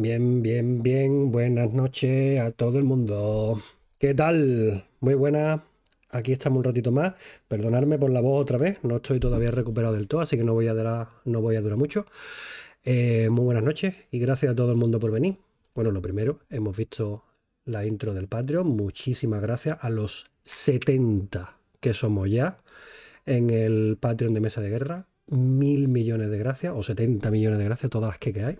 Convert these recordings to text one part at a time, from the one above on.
Bien, bien, bien. Buenas noches a todo el mundo. ¿Qué tal? Muy buenas. Aquí estamos un ratito más. Perdonadme por la voz otra vez. No estoy todavía recuperado del todo, así que no voy a durar, no voy a durar mucho. Eh, muy buenas noches y gracias a todo el mundo por venir. Bueno, lo primero, hemos visto la intro del Patreon. Muchísimas gracias a los 70 que somos ya en el Patreon de Mesa de Guerra mil millones de gracias o 70 millones de gracias, todas las que hay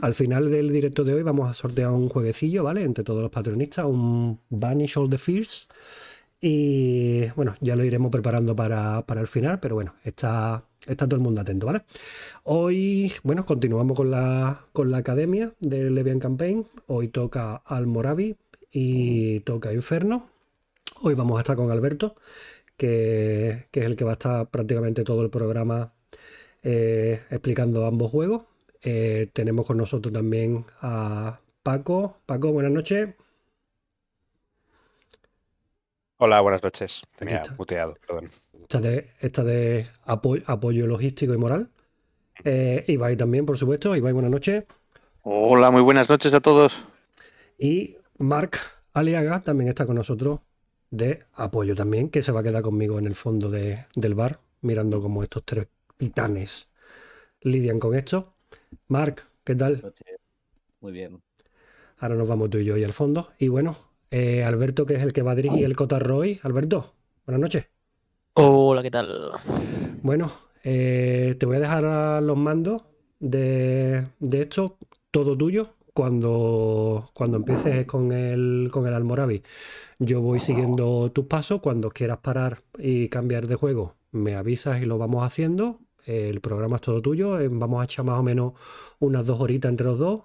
Al final del directo de hoy vamos a sortear un jueguecillo, ¿vale? Entre todos los patronistas, un Banish All the Fears. Y bueno, ya lo iremos preparando para, para el final, pero bueno, está, está todo el mundo atento, ¿vale? Hoy, bueno, continuamos con la, con la academia del Levian Campaign. Hoy toca Al Moravi y toca Inferno. Hoy vamos a estar con Alberto, que, que es el que va a estar prácticamente todo el programa eh, explicando ambos juegos. Eh, tenemos con nosotros también a Paco. Paco, buenas noches. Hola, buenas noches. Tenía muteado, Esta de, apoyo logístico y moral. Eh, Ibai también, por supuesto. Ibai, buenas noches. Hola, muy buenas noches a todos. Y Marc Aliaga también está con nosotros de apoyo también, que se va a quedar conmigo en el fondo del bar, mirando como estos tres titanes lidian con esto. Marc, ¿qué tal? Muy bien. Ahora nos vamos tú y yo y al fondo. Y bueno, eh, Alberto, que es el que va a dirigir el Cotarroy. Alberto, buenas noches. Hola, ¿qué tal? Bueno, eh, te voy a dejar los mandos de, de, esto, todo tuyo, cuando, cuando empieces con el, con el Almoravi. Yo voy siguiendo tus pasos. Cuando quieras parar y cambiar de juego, me avisas y lo vamos haciendo el programa es todo tuyo. Eh, vamos a echar más o menos unas dos horitas entre los dos.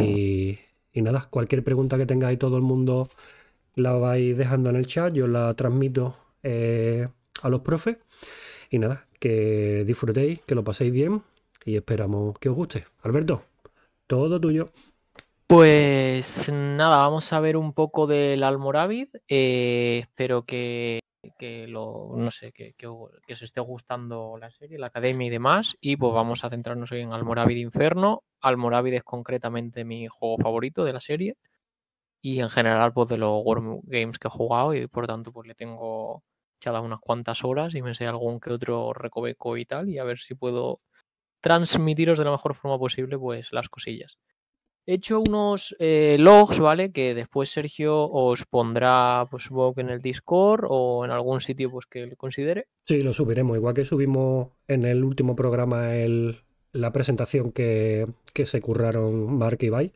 Y, nada, cualquier pregunta que tengáis todo el mundo la vais dejando en el chat. Yo la transmito eh, a los profes. Y nada, que disfrutéis, que lo paséis bien y esperamos que os guste. Alberto, todo tuyo. Pues nada, vamos a ver un poco del Almoravid. Eh, espero que que lo, no sé, que, que, os esté gustando la serie, la academia y demás. Y pues vamos a centrarnos hoy en Almoravid Inferno. Almoravid es concretamente mi juego favorito de la serie. Y en general, pues de los Worm Games que he jugado. Y por tanto, pues le tengo echadas unas cuantas horas y me sé algún que otro recoveco y tal. Y a ver si puedo transmitiros de la mejor forma posible, pues las cosillas. He hecho unos eh, logs, ¿vale? Que después Sergio os pondrá, pues supongo en el Discord o en algún sitio pues, que considere. Sí, lo subiremos, igual que subimos en el último programa la presentación que, se curraron Mark y Bai.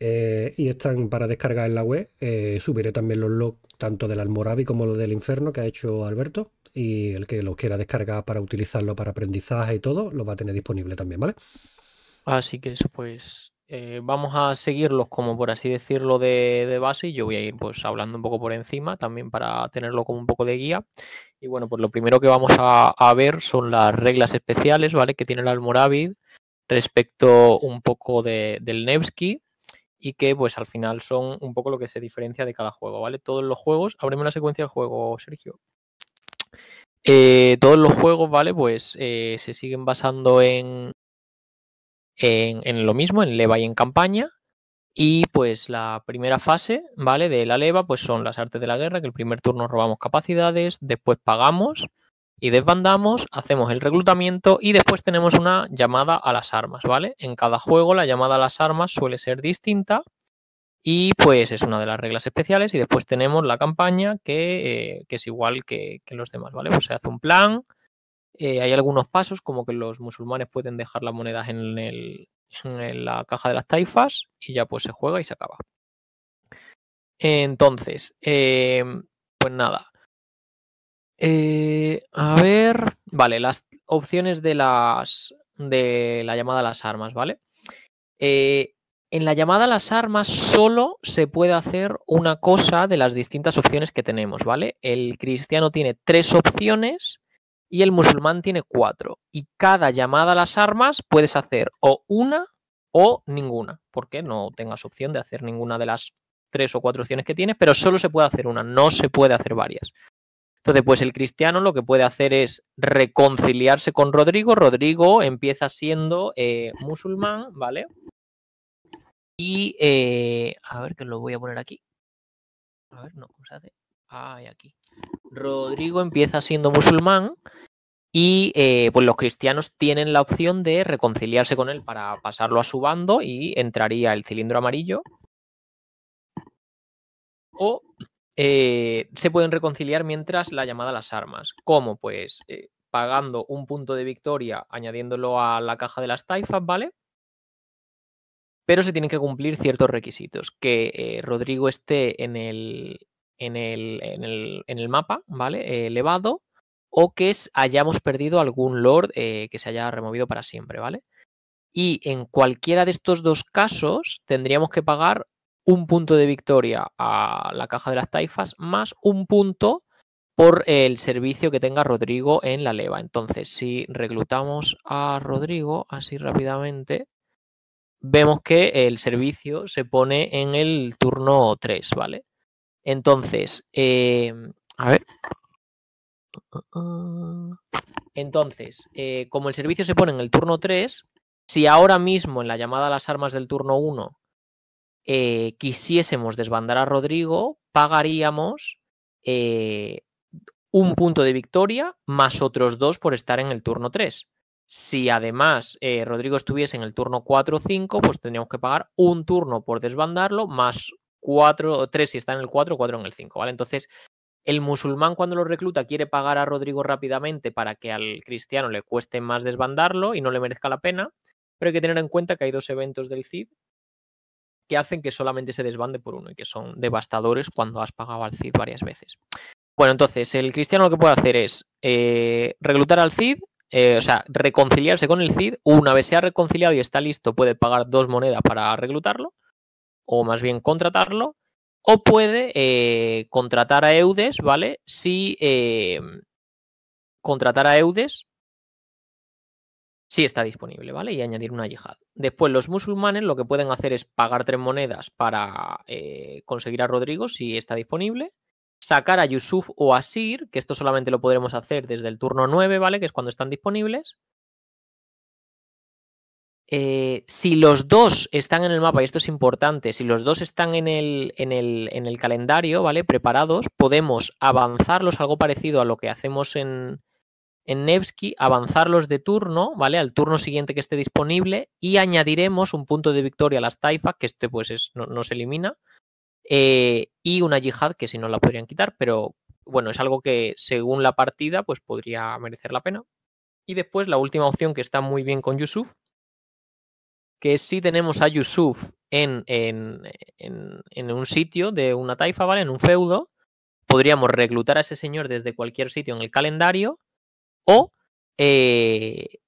Eh, y están para descargar en la web. Eh, subiré también los logs tanto del Almoravi como los del Inferno que ha hecho Alberto. Y el que los quiera descargar para utilizarlo para aprendizaje y todo, lo va a tener disponible también, ¿vale? Así que eso, pues eh, vamos a seguirlos como por así decirlo de, base y yo voy a ir pues hablando un poco por encima también para tenerlo como un poco de guía y bueno pues lo primero que vamos a, ver son las reglas especiales vale que tiene el Almoravid respecto un poco del Nevsky y que pues al final son un poco lo que se diferencia de cada juego vale todos los juegos abreme una secuencia de juego Sergio eh, todos los juegos vale pues eh, se siguen basando en en, lo mismo, en leva y en campaña. Y pues la primera fase, ¿vale? De la leva, pues son las artes de la guerra, que el primer turno robamos capacidades, después pagamos y desbandamos, hacemos el reclutamiento y después tenemos una llamada a las armas, ¿vale? En cada juego la llamada a las armas suele ser distinta y pues es una de las reglas especiales y después tenemos la campaña que, eh, es igual que, que, los demás, ¿vale? Pues se hace un plan, eh, hay algunos pasos, como que los musulmanes pueden dejar las monedas en, la caja de las taifas y ya pues se juega y se acaba. Entonces, em, pues nada. Eh, a ver, vale, las opciones de las de la llamada a las armas, ¿vale? Eh, en la llamada a las armas solo se puede hacer una cosa de las distintas opciones que tenemos, ¿vale? El cristiano tiene tres opciones y el musulmán tiene cuatro. Y cada llamada a las armas puedes hacer o una o ninguna, porque no tengas opción de hacer ninguna de las tres o cuatro opciones que tienes, pero solo se puede hacer una, no se puede hacer varias. Entonces, pues el cristiano lo que puede hacer es reconciliarse con Rodrigo. Rodrigo empieza siendo eh, musulmán, ¿vale? Y eh, a ver que lo voy a poner aquí. A ver, no, ¿cómo se hace? Ah, y aquí. Rodrigo empieza siendo musulmán y eh, pues los cristianos tienen la opción de reconciliarse con él para pasarlo a su bando y entraría el cilindro amarillo. O eh, se pueden reconciliar mientras la llamada a las armas. ¿Cómo? Pues eh, pagando un punto de victoria añadiéndolo a la caja de las taifas, ¿vale? Pero se tienen que cumplir ciertos requisitos. Que Rodrigo esté en el, en el, en el, mapa, ¿vale? elevado, o que hayamos perdido algún lord eh, que se haya removido para siempre, ¿vale? Y en cualquiera de estos dos casos tendríamos que pagar un punto de victoria a la caja de las taifas más un punto por el servicio que tenga Rodrigo en la leva. Entonces, si reclutamos a Rodrigo así rápidamente, vemos que el servicio se pone en el turno 3, ¿vale? Entonces, eh, a ver. Entonces, eh, como el servicio se pone en el turno 3, si ahora mismo en la llamada a las armas del turno 1 eh, quisiésemos desbandar a Rodrigo, pagaríamos un punto de victoria más otros dos por estar en el turno 3. Si además Rodrigo estuviese en el turno 4 o 5, pues tendríamos que pagar un turno por desbandarlo, más 4, 3 si está en el 4, 4 en el 5, ¿vale? Entonces, el musulmán cuando lo recluta quiere pagar a Rodrigo rápidamente para que al cristiano le cueste más desbandarlo y no le merezca la pena, pero hay que tener en cuenta que hay dos eventos del Cid que hacen que solamente se desbande por uno y que son devastadores cuando has pagado al Cid varias veces. Bueno, entonces, el cristiano lo que puede hacer es eh, reclutar al Cid, eh, o sea, reconciliarse con el Cid. Una vez se ha reconciliado y está listo, puede pagar dos monedas para reclutarlo o más bien contratarlo, o puede eh, contratar a Eudes, ¿vale? Si eh, contratar a Eudes si está disponible, ¿vale? Y añadir una yihad. Después, los musulmanes lo que pueden hacer es pagar tres monedas para eh, conseguir a Rodrigo si está disponible. Sacar a Yusuf o a Sir, que esto solamente lo podremos hacer desde el turno 9, ¿vale? Que es cuando están disponibles. Eh, si los dos están en el mapa, y esto es importante, si los dos están en el, en el, calendario, ¿vale? Preparados, podemos avanzarlos, algo parecido a lo que hacemos en, en Nevsky, avanzarlos de turno, ¿vale? Al turno siguiente que esté disponible y añadiremos un punto de victoria a las taifas, que este pues no, se elimina, eh, y una yihad que si no la podrían quitar, pero bueno, es algo que según la partida pues podría merecer la pena. Y después la última opción que está muy bien con Yusuf que si tenemos a Yusuf en, un sitio de una taifa, ¿vale? En un feudo, podríamos reclutar a ese señor desde cualquier sitio en el calendario o eh,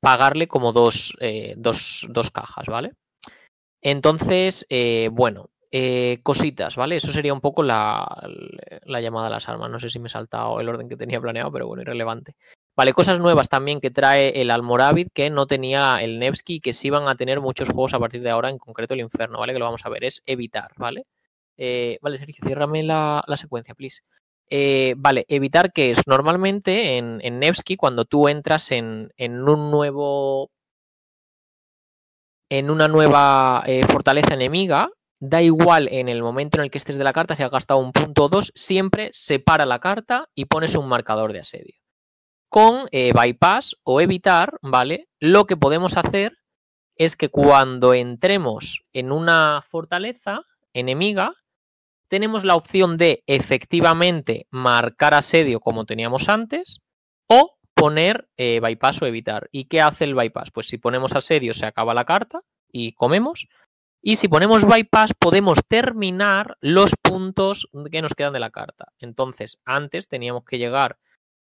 pagarle como eh, dos, cajas, ¿vale? Entonces, eh, bueno, cositas, ¿vale? Eso sería un poco la, la llamada a las armas. No sé si me he saltado el orden que tenía planeado, pero bueno, irrelevante. Vale, cosas nuevas también que trae el Almoravid que no tenía el Nevsky y que sí van a tener muchos juegos a partir de ahora, en concreto el Inferno, ¿vale? Que lo vamos a ver, es evitar, ¿vale? Eh, vale, Sergio, ciérrame la, secuencia, please. Eh, vale, evitar que es normalmente en, en Nevsky cuando tú entras en, un nuevo en una nueva eh, fortaleza enemiga, da igual en el momento en el que estés de la carta, si has gastado un punto o dos, siempre separa la carta y pones un marcador de asedio con eh, bypass o evitar, ¿vale? Lo que podemos hacer es que cuando entremos en una fortaleza enemiga, tenemos la opción de efectivamente marcar asedio como teníamos antes o poner eh, bypass o evitar. ¿Y qué hace el bypass? Pues si ponemos asedio se acaba la carta y comemos. Y si ponemos bypass podemos terminar los puntos que nos quedan de la carta. Entonces, antes teníamos que llegar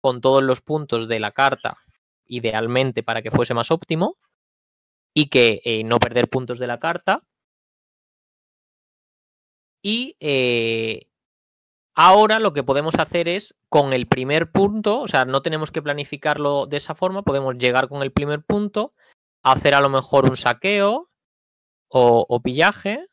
con todos los puntos de la carta, idealmente para que fuese más óptimo, y que eh, no perder puntos de la carta. Y eh, ahora lo que podemos hacer es con el primer punto, o sea, no tenemos que planificarlo de esa forma, podemos llegar con el primer punto, hacer a lo mejor un saqueo o pillaje,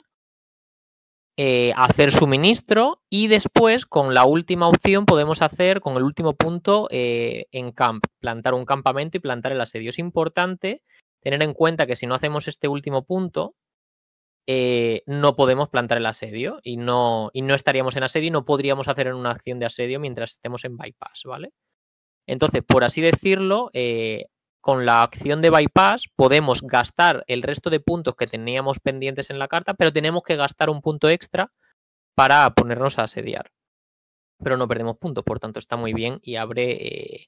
eh, hacer suministro y después con la última opción podemos hacer con el último punto eh, en camp, plantar un campamento y plantar el asedio. Es importante tener en cuenta que si no hacemos este último punto, eh, no podemos plantar el asedio y no, no estaríamos en asedio y no podríamos hacer una acción de asedio mientras estemos en bypass, ¿vale? Entonces, por así decirlo, con la acción de bypass podemos gastar el resto de puntos que teníamos pendientes en la carta, pero tenemos que gastar un punto extra para ponernos a asediar. Pero no perdemos puntos, por tanto está muy bien y abre, eh,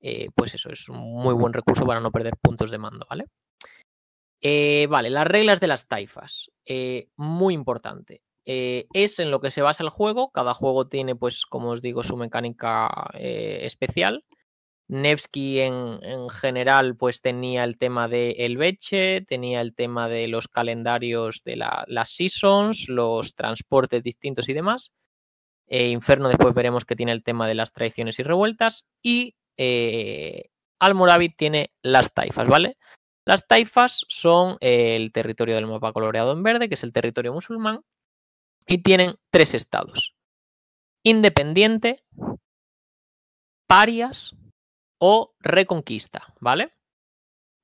eh, pues eso, es un muy buen recurso para no perder puntos de mando, ¿vale? Eh, vale, las reglas de las taifas, muy importante. es en lo que se basa el juego. Cada juego tiene, pues, como os digo, su mecánica especial. Nevsky en, general pues tenía el tema de El tenía el tema de los calendarios de las seasons, los transportes distintos y demás. Eh, Inferno después veremos que tiene el tema de las traiciones y revueltas y eh, Almoravid tiene las taifas, ¿vale? Las taifas son el territorio del mapa coloreado en verde, que es el territorio musulmán, y tienen tres estados. Independiente, parias o Reconquista, ¿vale?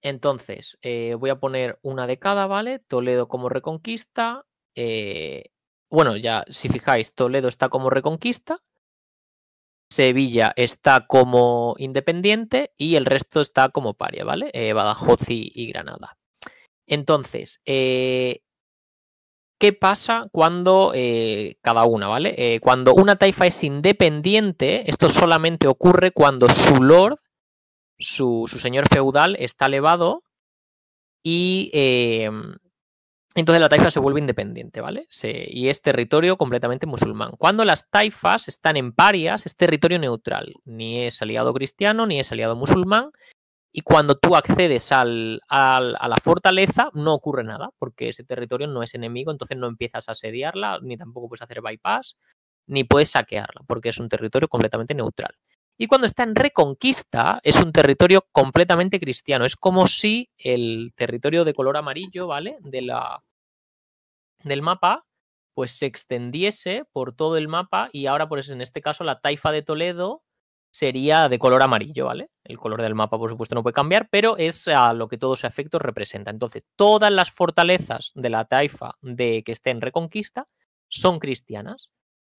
Entonces, eh, voy a poner una de cada, ¿vale? Toledo como Reconquista. Eh, bueno, ya si fijáis, Toledo está como Reconquista. Sevilla está como independiente y el resto está como paria, ¿vale? Eh, Badajoz y, Granada. Entonces, ¿qué pasa cuando cada una, ¿vale? cuando una taifa es independiente, esto solamente ocurre cuando su lord su, señor feudal está elevado y eh, entonces la taifa se vuelve independiente, ¿vale? y es territorio completamente musulmán. Cuando las taifas están en parias, es territorio neutral. Ni es aliado cristiano, ni es aliado musulmán. Y cuando tú accedes a la fortaleza, no ocurre nada, porque ese territorio no es enemigo, entonces no empiezas a asediarla, ni tampoco puedes hacer bypass, ni puedes saquearla, porque es un territorio completamente neutral. Y cuando está en reconquista, es un territorio completamente cristiano. Es como si el territorio de color amarillo, ¿vale? De la, del mapa, pues se extendiese por todo el mapa y ahora, pues en este caso, la taifa de Toledo sería de color amarillo, ¿vale? El color del mapa, por supuesto, no puede cambiar, pero es a lo que todos efectos representa. Entonces, todas las fortalezas de la taifa de que esté en reconquista son cristianas,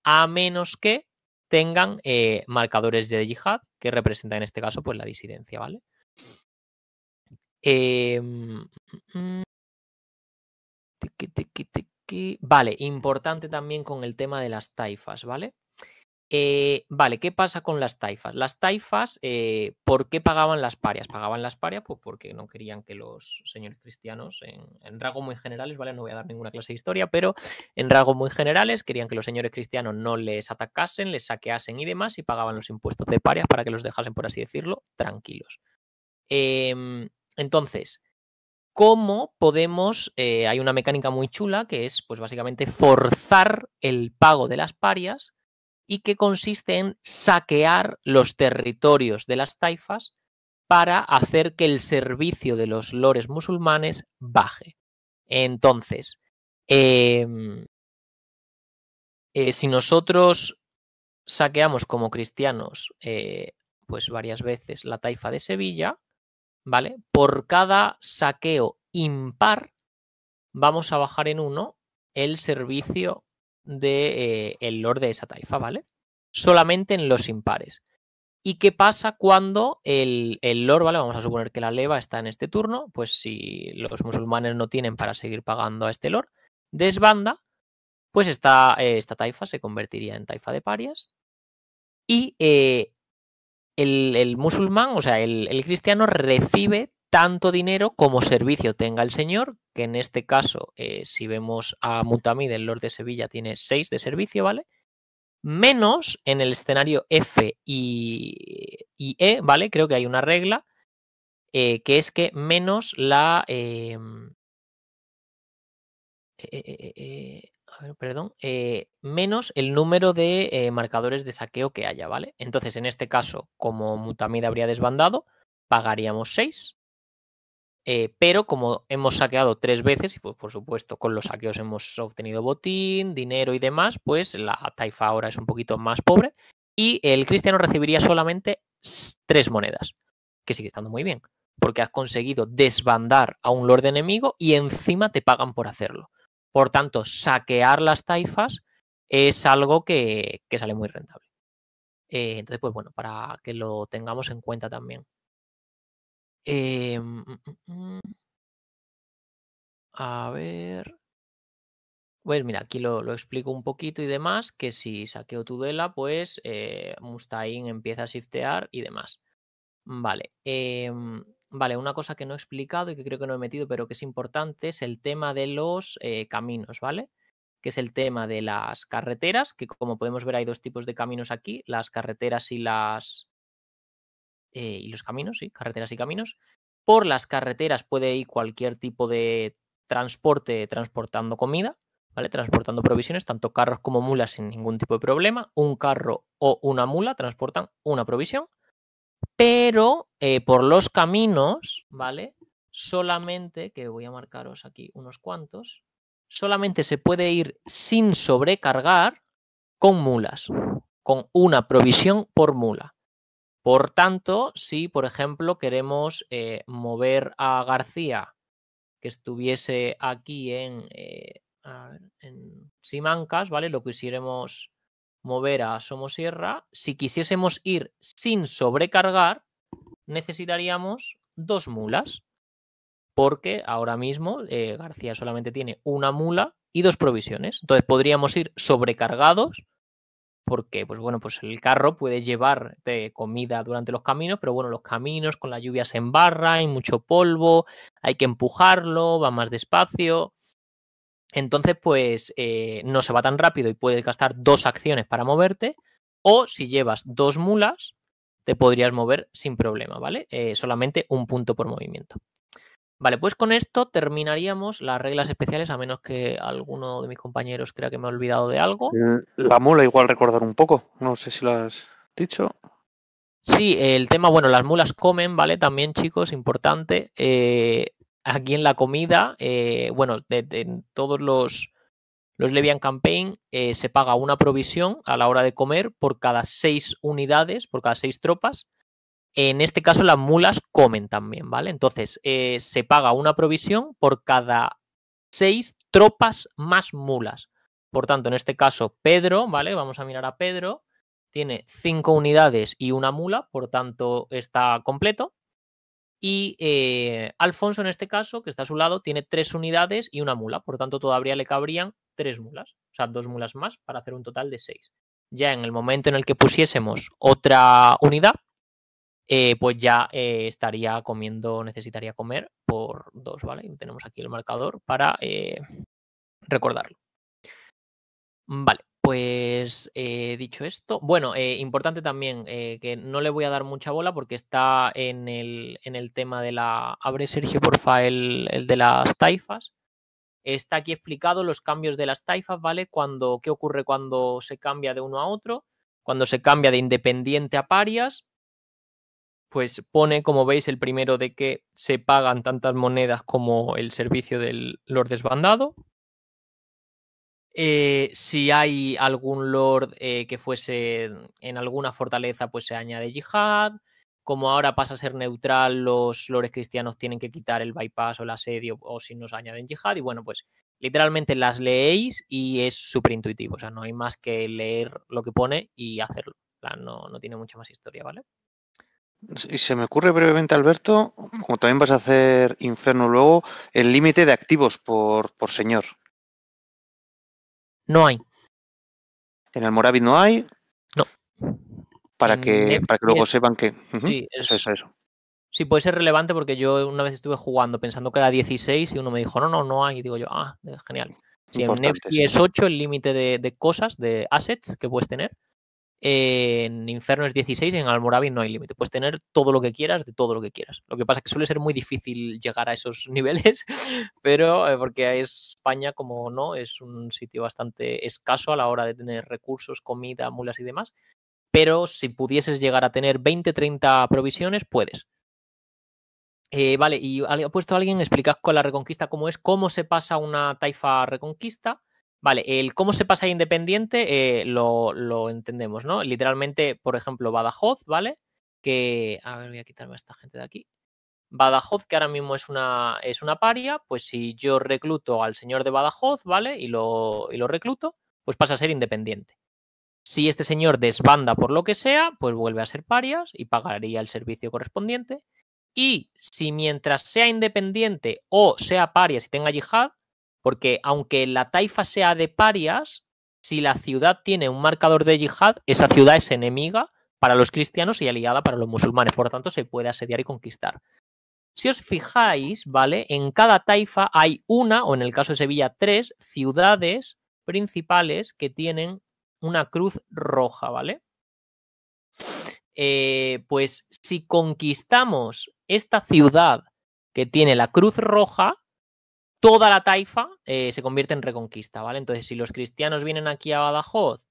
a menos que tengan eh, marcadores de yihad que representan en este caso pues la disidencia, ¿vale? Em, mm, mm. Vale, importante también con el tema de las taifas, ¿vale? Eh, vale, ¿qué pasa con las taifas? Las taifas, eh, ¿por qué pagaban las parias? Pagaban las parias pues porque no querían que los señores cristianos, en, rasgos muy generales, ¿vale? No voy a dar ninguna clase de historia, pero en rasgos muy generales querían que los señores cristianos no les atacasen, les saqueasen y demás, y pagaban los impuestos de parias para que los dejasen, por así decirlo, tranquilos. Em, entonces, cómo podemos, eh, hay una mecánica muy chula que es pues básicamente forzar el pago de las parias y que consiste en saquear los territorios de las taifas para hacer que el servicio de los lores musulmanes baje. Entonces, em, eh, si nosotros saqueamos como cristianos, eh, pues varias veces la taifa de Sevilla, ¿vale? Por cada saqueo impar, vamos a bajar en uno el servicio del de, eh, el lord de esa taifa, ¿vale? Solamente en los impares. ¿Y qué pasa cuando el, lord, ¿vale? Vamos a suponer que la leva está en este turno, pues si los musulmanes no tienen para seguir pagando a este lord, desbanda, pues esta, eh, esta taifa se convertiría en taifa de parias. Y eh, el, musulmán, o sea, el, el cristiano recibe tanto dinero como servicio tenga el señor, que en este caso, eh, si vemos a Mutamid, el Lord de Sevilla tiene 6 de servicio, ¿vale? Menos en el escenario F y, E, ¿vale? Creo que hay una regla, eh, que es que menos la... Em, eh, a ver, perdón, menos el número de marcadores de saqueo que haya, ¿vale? Entonces, en este caso, como Mutamid habría desbandado, pagaríamos 6 eh, pero como hemos saqueado tres veces, y pues por supuesto con los saqueos hemos obtenido botín, dinero y demás, pues la taifa ahora es un poquito más pobre. Y el cristiano recibiría solamente tres monedas, que sigue estando muy bien, porque has conseguido desbandar a un lord enemigo y encima te pagan por hacerlo. Por tanto, saquear las taifas es algo que, sale muy rentable. Eh, entonces, pues bueno, para que lo tengamos en cuenta también. Em, mm, mm, mm. a ver. Pues mira, aquí lo, explico un poquito y demás, que si saqueo Tudela, pues eh, empieza a shiftear y demás. Vale. Em, vale, una cosa que no he explicado y que creo que no he metido, pero que es importante, es el tema de los eh, caminos, ¿vale? Que es el tema de las carreteras, que como podemos ver hay dos tipos de caminos aquí, las carreteras y las, eh, y los caminos, sí, carreteras y caminos. Por las carreteras puede ir cualquier tipo de transporte transportando comida, ¿vale? Transportando provisiones, tanto carros como mulas sin ningún tipo de problema. Un carro o una mula transportan una provisión. Pero eh, por los caminos, ¿vale? Solamente, que voy a marcaros aquí unos cuantos, solamente se puede ir sin sobrecargar con mulas, con una provisión por mula. Por tanto, si, por ejemplo, queremos eh, mover a García, que estuviese aquí eh, en, Simancas, ¿vale? Lo quisiéramos mover a Somosierra. Si quisiésemos ir sin sobrecargar, necesitaríamos dos mulas, porque ahora mismo eh, García solamente tiene una mula y dos provisiones. Entonces podríamos ir sobrecargados porque pues bueno, pues el carro puede llevar comida durante los caminos, pero bueno, los caminos con la lluvia se embarra, hay mucho polvo, hay que empujarlo, va más despacio. Entonces, pues eh, no se va tan rápido y puedes gastar dos acciones para moverte. O si llevas dos mulas, te podrías mover sin problema, ¿vale? Eh, solamente un punto por movimiento. Vale, pues con esto terminaríamos las reglas especiales, a menos que alguno de mis compañeros crea que me ha olvidado de algo. Eh, la mula igual recordar un poco, no sé si lo has dicho. Sí, el tema, bueno, las mulas comen, ¿vale? También, chicos, importante. Eh, aquí en la comida, eh, bueno, de, todos los, los Levian Campaign se paga una provisión a la hora de comer por cada seis unidades, por cada seis tropas en este caso, las mulas comen también, ¿vale? Entonces, eh, se paga una provisión por cada seis tropas más mulas. Por tanto, en este caso, Pedro, ¿vale? Vamos a mirar a Pedro. Tiene cinco unidades y una mula, por tanto, está completo. Y eh, Alfonso, en este caso, que está a su lado, tiene tres unidades y una mula. Por tanto, todavía le cabrían tres mulas. O sea, dos mulas más para hacer un total de seis. Ya en el momento en el que pusiésemos otra unidad, eh, pues ya eh, estaría comiendo, necesitaría comer por dos, ¿vale? tenemos aquí el marcador para eh, recordarlo. Vale, pues dicho esto, bueno, importante también que no le voy a dar mucha bola porque está en el, en el tema de la... Abre Sergio, porfa, el, el de las taifas está aquí explicado los cambios de las taifas, ¿vale? Cuando, ¿Qué ocurre cuando se cambia de uno a otro? Cuando se cambia de independiente a parias pues pone, como veis, el primero de que se pagan tantas monedas como el servicio del Lord desbandado. Eh, si hay algún Lord eh, que fuese en alguna fortaleza, pues se añade yihad. Como ahora pasa a ser neutral, los lores cristianos tienen que quitar el bypass o el asedio o si nos añaden Jihad Y bueno, pues literalmente las leéis y es súper intuitivo. O sea, no hay más que leer lo que pone y hacerlo. no, no tiene mucha más historia, ¿vale? Y se me ocurre brevemente, Alberto, como también vas a hacer Inferno luego, el límite de activos por, por señor. No hay. En el Moravid no hay. No. Para mm, que, eh, para que luego sepan que. sí, eso, Sí, puede ser relevante porque yo una vez estuve jugando pensando que era 16 y uno me dijo, no, no, no hay. Y digo yo, ah, genial. Si en Nefty es 8 el límite de, cosas, de assets que puedes tener, en Inferno es 16 en Almoravid no hay límite. Puedes tener todo lo que quieras de todo lo que quieras. Lo que pasa es que suele ser muy difícil llegar a esos niveles, pero eh, porque porque España, como no, es un sitio bastante escaso a la hora de tener recursos, comida, mulas y demás. Pero si pudieses llegar a tener 20, 30 provisiones, puedes. Eh, vale, y ha puesto alguien, explica con la reconquista cómo es, cómo se pasa una taifa reconquista Vale, el cómo se pasa a independiente eh, lo, entendemos, ¿no? Literalmente, por ejemplo, Badajoz, ¿vale? Que, a ver, voy a quitarme a esta gente de aquí. Badajoz, que ahora mismo es una, es una paria, pues si yo recluto al señor de Badajoz, ¿vale? Y lo, y lo recluto, pues pasa a ser independiente. Si este señor desbanda por lo que sea, pues vuelve a ser parias y pagaría el servicio correspondiente. Y si mientras sea independiente o sea paria, si tenga yihad, porque aunque la taifa sea de parias, si la ciudad tiene un marcador de yihad, esa ciudad es enemiga para los cristianos y aliada para los musulmanes. Por lo tanto, se puede asediar y conquistar. Si os fijáis, ¿vale? En cada taifa hay una, o en el caso de Sevilla, tres ciudades principales que tienen una cruz roja, ¿vale? Eh, pues si conquistamos esta ciudad que tiene la cruz roja, toda la taifa eh, se convierte en reconquista, ¿vale? Entonces, si los cristianos vienen aquí a Badajoz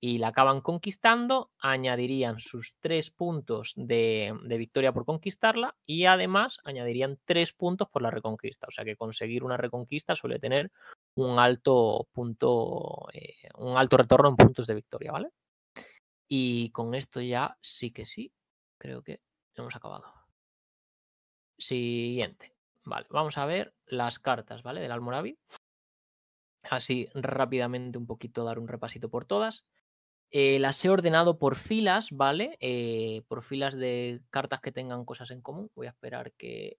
y la acaban conquistando, añadirían sus tres puntos de, victoria por conquistarla y además añadirían tres puntos por la reconquista. O sea que conseguir una reconquista suele tener un alto punto, eh, un alto retorno en puntos de victoria, ¿vale? Y con esto ya sí que sí, creo que hemos acabado. Siguiente. Vale, vamos a ver las cartas, ¿vale? Del Almoravi. Así rápidamente un poquito dar un repasito por todas. Eh, las he ordenado por filas, ¿vale? Eh, por filas de cartas que tengan cosas en común. Voy a esperar que,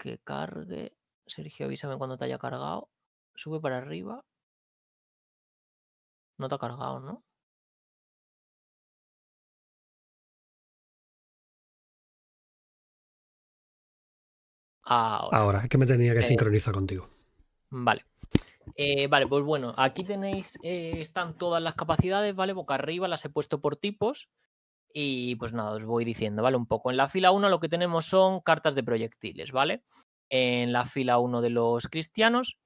que cargue. Sergio, avísame cuando te haya cargado. Sube para arriba. No te ha cargado, ¿no? Ahora. que me tenía que eh, sincronizar contigo. Vale. Eh, vale, pues bueno, aquí tenéis, eh, están todas las capacidades, ¿vale? Boca arriba, las he puesto por tipos. Y pues nada, os voy diciendo, ¿vale? Un poco. En la fila 1 lo que tenemos son cartas de proyectiles, ¿vale? En la fila 1 de los cristianos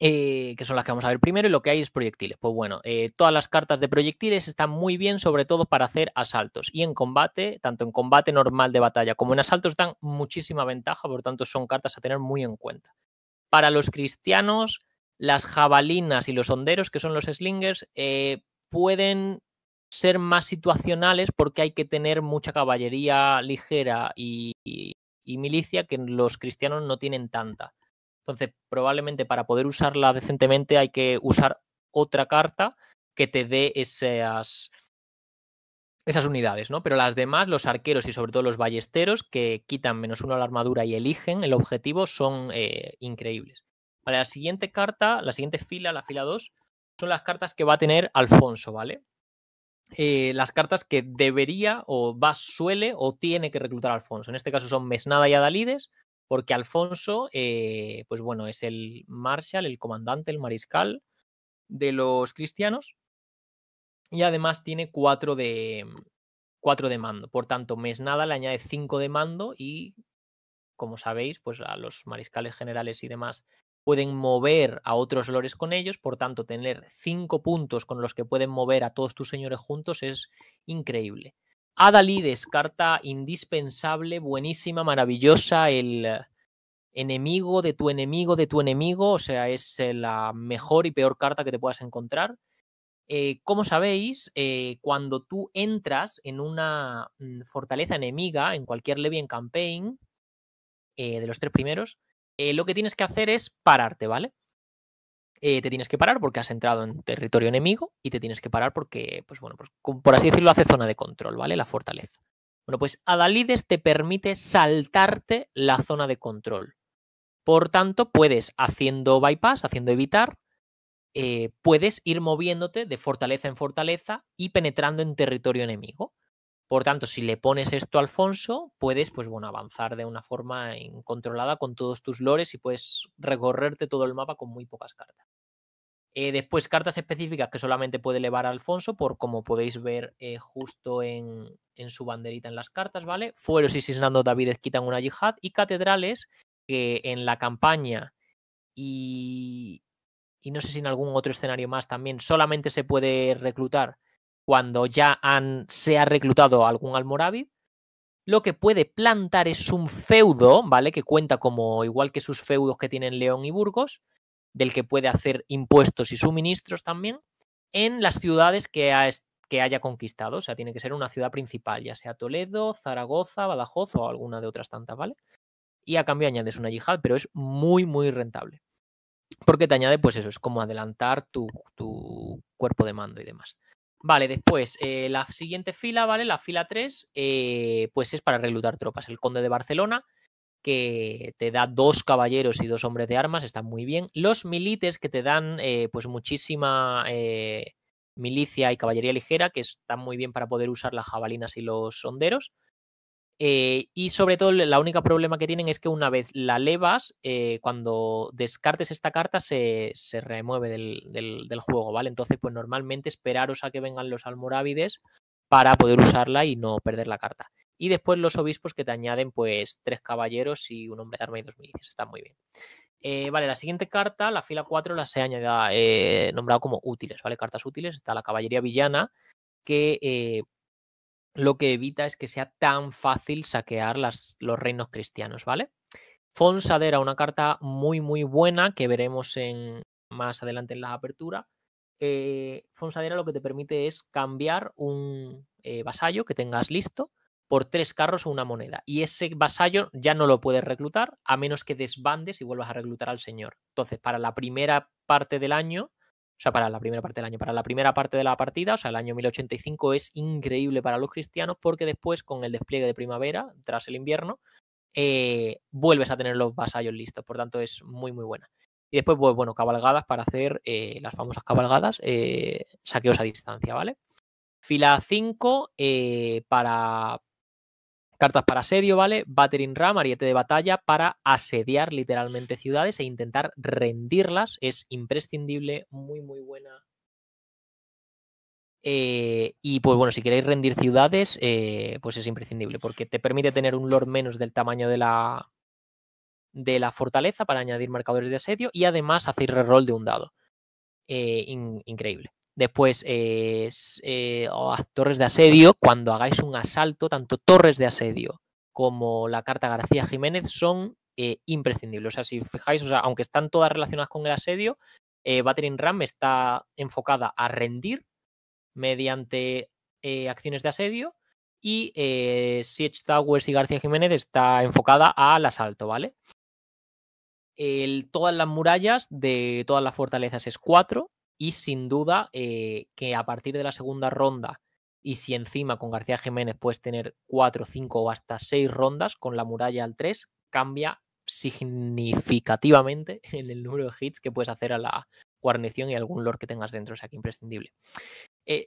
eh, que son las que vamos a ver primero, y lo que hay es proyectiles. Pues bueno, eh, todas las cartas de proyectiles están muy bien, sobre todo para hacer asaltos. Y en combate, tanto en combate normal de batalla como en asaltos, dan muchísima ventaja, por lo tanto, son cartas a tener muy en cuenta. Para los cristianos, las jabalinas y los honderos, que son los slingers, eh, pueden ser más situacionales porque hay que tener mucha caballería ligera y milicia que los cristianos no tienen tanta. Entonces, probablemente para poder usarla decentemente hay que usar otra carta que te dé esas, esas unidades, ¿no? Pero las demás, los arqueros y sobre todo los ballesteros, que quitan menos uno la armadura y eligen el objetivo, son eh, increíbles. la siguiente carta, la siguiente fila, la fila 2, son las cartas que va a tener Alfonso, ¿vale? Eh, las cartas que debería o va, suele o tiene que reclutar Alfonso. En este caso son Mesnada y Adalides, porque Alfonso, eh, pues bueno, es el marshal, el comandante, el mariscal de los cristianos y además tiene cuatro de, cuatro de mando. Por tanto, Mesnada le añade cinco de mando y, como sabéis, pues a los mariscales generales y demás pueden mover a otros lores con ellos, por tanto, tener cinco puntos con los que pueden mover a todos tus señores juntos es increíble. Adalides, carta indispensable, buenísima, maravillosa, el enemigo de tu enemigo de tu enemigo, o sea, es eh, la mejor y peor carta que te puedas encontrar. Eh, como sabéis, eh, cuando tú entras en una mm, fortaleza enemiga, en cualquier Levian Campaign, de los tres primeros, lo que tienes que hacer es pararte, ¿vale? Eh, te tienes que parar porque has entrado en territorio enemigo y te tienes que parar porque, pues bueno, pues, por así decirlo, hace zona de control, ¿vale? La fortaleza. Bueno, pues Adalides te permite saltarte la zona de control. Por tanto, puedes, haciendo bypass, haciendo evitar, eh, puedes ir moviéndote de fortaleza en fortaleza y penetrando en territorio enemigo. Por tanto, si le pones esto a Alfonso, puedes, pues bueno, avanzar de una forma incontrolada con todos tus lores y puedes recorrerte todo el mapa con muy pocas cartas. Eh, después, cartas específicas que solamente puede elevar a Alfonso, por como podéis ver eh, justo en, su banderita en las cartas, ¿vale? Fueros y Cisnando Davides quitan una yihad y catedrales que en la campaña y, y no sé si en algún otro escenario más también solamente se puede reclutar cuando ya han, se ha reclutado algún almorávid, lo que puede plantar es un feudo, ¿vale? Que cuenta como igual que sus feudos que tienen León y Burgos, del que puede hacer impuestos y suministros también, en las ciudades que, haya conquistado. O sea, tiene que ser una ciudad principal, ya sea Toledo, Zaragoza, Badajoz o alguna de otras tantas, ¿vale? Y a cambio añades una yihad, pero es muy, muy rentable. Porque te añade, pues eso, es como adelantar tu cuerpo de mando y demás. Vale, después, eh, la siguiente fila, ¿vale? La fila 3, eh, pues es para reclutar tropas. El conde de Barcelona, que te da dos caballeros y dos hombres de armas, están muy bien. Los milites, que te dan eh, pues muchísima milicia y caballería ligera, que están muy bien para poder usar las jabalinas y los honderos. Eh, y sobre todo, la única problema que tienen es que una vez la levas, eh, cuando descartes esta carta se, se remueve del, del, juego, ¿vale? Entonces, pues normalmente esperaros a que vengan los almorávides para poder usarla y no perder la carta. Y después los obispos que te añaden, pues, tres caballeros y un hombre de arma y dos milicias. Está muy bien. Eh, vale, la siguiente carta, la fila 4, la he añadido, nombrado como útiles, ¿vale? Cartas útiles. Está la caballería villana, que lo que evita es que sea tan fácil saquear las, los reinos cristianos, ¿vale? Fonsadera, una carta muy, muy buena que veremos en, más adelante en la apertura. Eh, Fonsadera lo que te permite es cambiar un eh, vasallo que tengas listo por tres carros o una moneda. Y ese vasallo ya no lo puedes reclutar a menos que desbandes y vuelvas a reclutar al señor. Entonces, para la primera parte del año, o sea, para la primera parte del año, para la primera parte de la partida, o sea, el año 1085 es increíble para los cristianos porque después con el despliegue de primavera, tras el invierno, eh, vuelves a tener los vasallos listos, por tanto es muy, muy buena. Y después, pues bueno, cabalgadas para hacer eh, las famosas cabalgadas, eh, saqueos a distancia, ¿vale? Fila 5 para Cartas para asedio, ¿vale? Battering Ram, ariete de batalla para asediar literalmente ciudades e intentar rendirlas. Es imprescindible, muy, muy buena. Eh, y pues bueno, si queréis rendir ciudades, eh, pues es imprescindible, porque te permite tener un lord menos del tamaño de la, de la fortaleza para añadir marcadores de asedio y además hacer reroll de un dado. Eh, increíble. Después, eh, eh, torres de asedio, cuando hagáis un asalto, tanto torres de asedio como la carta García Jiménez son eh, imprescindibles. O sea, si fijáis, aunque están todas relacionadas con el asedio, Battering Ram está enfocada a rendir mediante acciones de asedio y Siege Towers y García Jiménez está enfocada al asalto, ¿vale? todas las murallas de todas las fortalezas es 4 y sin duda eh, que a partir de la segunda ronda, y si encima con García Jiménez puedes tener cuatro, cinco o hasta seis rondas, con la muralla al 3, cambia significativamente en el número de hits que puedes hacer a la guarnición y algún lore que tengas dentro, o sea que imprescindible. Eh,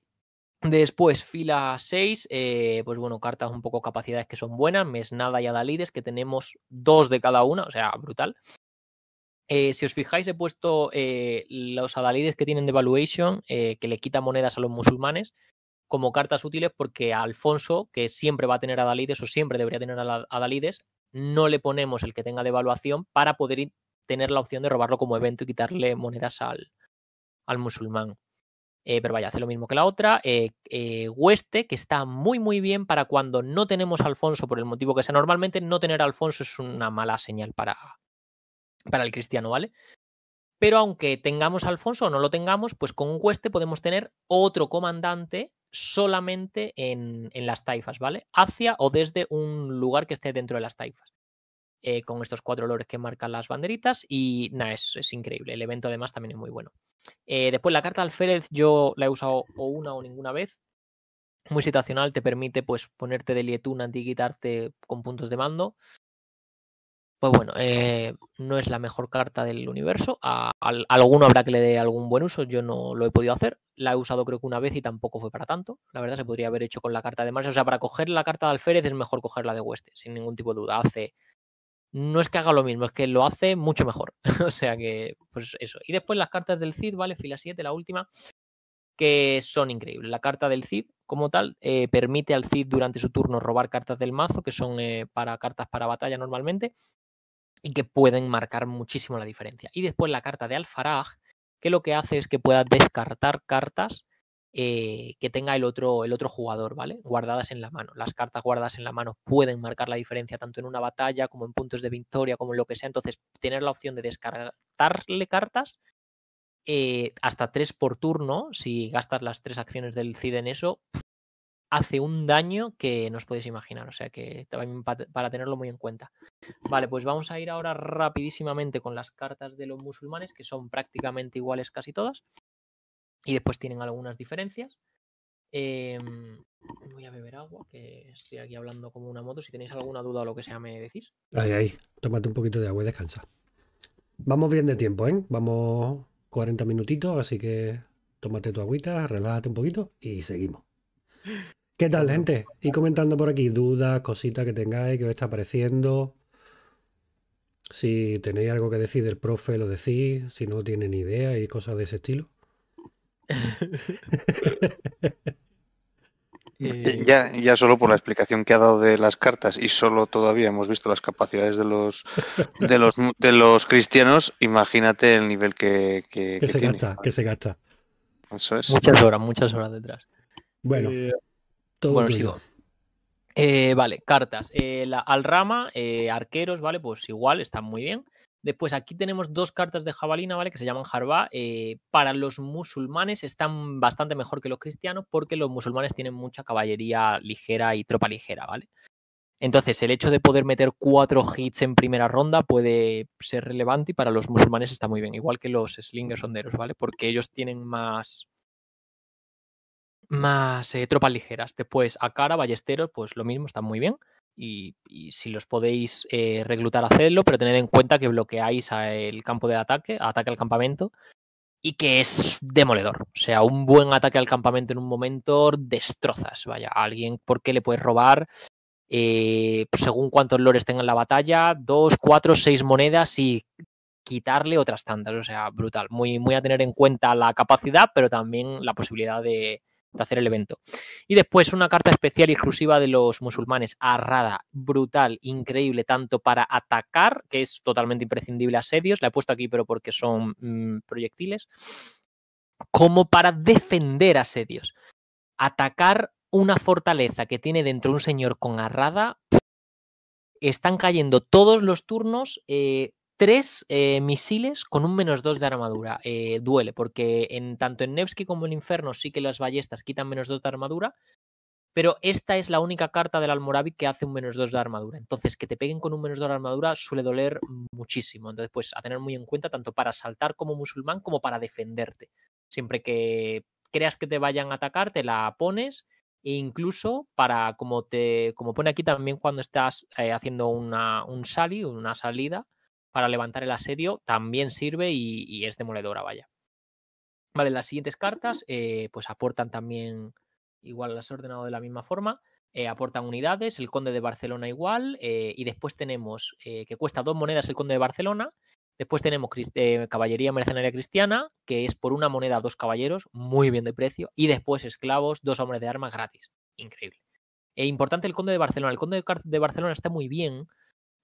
después, fila 6, eh, pues bueno, cartas un poco capacidades que son buenas, Mesnada y Adalides, que tenemos dos de cada una, o sea, brutal. Eh, si os fijáis, he puesto eh, los adalides que tienen devaluation, eh, que le quita monedas a los musulmanes, como cartas útiles porque a Alfonso, que siempre va a tener adalides o siempre debería tener adalides, no le ponemos el que tenga devaluación para poder tener la opción de robarlo como evento y quitarle monedas al, al musulmán. pero vaya, hace lo mismo que la otra. Hueste, que está muy muy bien para cuando no tenemos Alfonso por el motivo que sea. Normalmente no tener Alfonso es una mala señal para, para el cristiano, ¿vale? Pero aunque tengamos Alfonso o no lo tengamos, pues con un cueste podemos tener otro comandante solamente en, las taifas, ¿vale? Hacia o desde un lugar que esté dentro de las taifas. Eh, con estos cuatro olores que marcan las banderitas y nada, es, increíble. El evento además también es muy bueno. Eh, después la carta alférez yo la he usado o una o ninguna vez. Muy situacional, te permite pues ponerte de lietuna, quitarte con puntos de mando pues bueno, eh, no es la mejor carta del universo. A, alguno habrá que le dé algún buen uso, yo no lo he podido hacer. La he usado creo que una vez y tampoco fue para tanto. La verdad se podría haber hecho con la carta de Marcia, O sea, para coger la carta de Alférez es mejor coger la de Hueste, sin ningún tipo de duda. Hace... No es que haga lo mismo, es que lo hace mucho mejor. o sea que, pues eso. Y después las cartas del Cid, ¿vale? Fila 7, la última, que son increíbles. La carta del Cid, como tal, eh, permite al Cid durante su turno robar cartas del mazo, que son eh, para cartas para batalla normalmente, y que pueden marcar muchísimo la diferencia. Y después la carta de Alfaraj, que lo que hace es que pueda descartar cartas eh, que tenga el otro, el otro jugador, ¿vale? Guardadas en la mano. Las cartas guardadas en la mano pueden marcar la diferencia tanto en una batalla como en puntos de victoria, como en lo que sea. Entonces, tener la opción de descartarle cartas eh, hasta tres por turno, si gastas las tres acciones del CID en eso, hace un daño que no os podéis imaginar. O sea que para tenerlo muy en cuenta. Vale, pues vamos a ir ahora rapidísimamente con las cartas de los musulmanes, que son prácticamente iguales casi todas. Y después tienen algunas diferencias. Em, voy a beber agua, que estoy aquí hablando como una moto. Si tenéis alguna duda o lo que sea, me decís. Ahí, ahí. Tómate un poquito de agua y descansa. Vamos bien de tiempo, ¿eh? Vamos 40 minutitos, así que tómate tu agüita, relájate un poquito y seguimos. ¿Qué tal, gente? Y comentando por aquí dudas, cositas que tengáis, que os está apareciendo. Si tenéis algo que decir del profe, lo decís. Si no tienen idea y cosas de ese estilo. Eh, ya, ya solo por la explicación que ha dado de las cartas y solo todavía hemos visto las capacidades de los de los, de los cristianos, imagínate el nivel que, se gasta, que se gasta. Muchas horas, muchas horas detrás. Bueno, eh, todo bueno sigo. Eh, vale, cartas. Eh, al rama, arqueros, ¿vale? Pues igual, están muy bien. Después aquí tenemos dos cartas de jabalina, ¿vale? Que se llaman jarba. para los musulmanes están bastante mejor que los cristianos porque los musulmanes tienen mucha caballería ligera y tropa ligera, ¿vale? Entonces el hecho de poder meter cuatro hits en primera ronda puede ser relevante y para los musulmanes está muy bien, igual que los slingers honderos, ¿vale? Porque ellos tienen más más eh, tropas ligeras. Después, a cara, ballesteros, pues lo mismo, está muy bien. Y, si los podéis eh, reclutar, hacerlo pero tened en cuenta que bloqueáis el campo de ataque, ataque al campamento, y que es demoledor. O sea, un buen ataque al campamento en un momento destrozas, vaya, a alguien porque le puedes robar, eh, pues según cuántos lores tenga en la batalla, dos, cuatro, seis monedas y quitarle otras tantas. O sea, brutal. Muy, muy a tener en cuenta la capacidad, pero también la posibilidad de, hacer el evento. Y después una carta especial y exclusiva de los musulmanes, arrada, brutal, increíble, tanto para atacar, que es totalmente imprescindible asedios, la he puesto aquí pero porque son mm, proyectiles, como para defender asedios. Atacar una fortaleza que tiene dentro un señor con arrada, están cayendo todos los turnos eh, Tres eh, misiles con un menos dos de armadura. Eh, duele, porque en, tanto en Nevsky como en Inferno sí que las ballestas quitan menos dos de armadura, pero esta es la única carta del Almoravid que hace un menos 2 de armadura. Entonces, que te peguen con un menos 2 de armadura suele doler muchísimo. Entonces, pues a tener muy en cuenta tanto para saltar como musulmán como para defenderte. Siempre que creas que te vayan a atacar, te la pones. E incluso para, como te como pone aquí también cuando estás eh, haciendo un sali, una salida, para levantar el asedio también sirve y, es demoledora, vaya. Vale, las siguientes cartas eh, pues aportan también, igual las he ordenado de la misma forma, eh, aportan unidades, el conde de Barcelona igual, eh, y después tenemos que cuesta dos monedas el conde de Barcelona, después tenemos caballería mercenaria cristiana, que es por una moneda dos caballeros, muy bien de precio, y después esclavos, dos hombres de armas gratis, increíble. E importante el conde de Barcelona, el conde de Barcelona está muy bien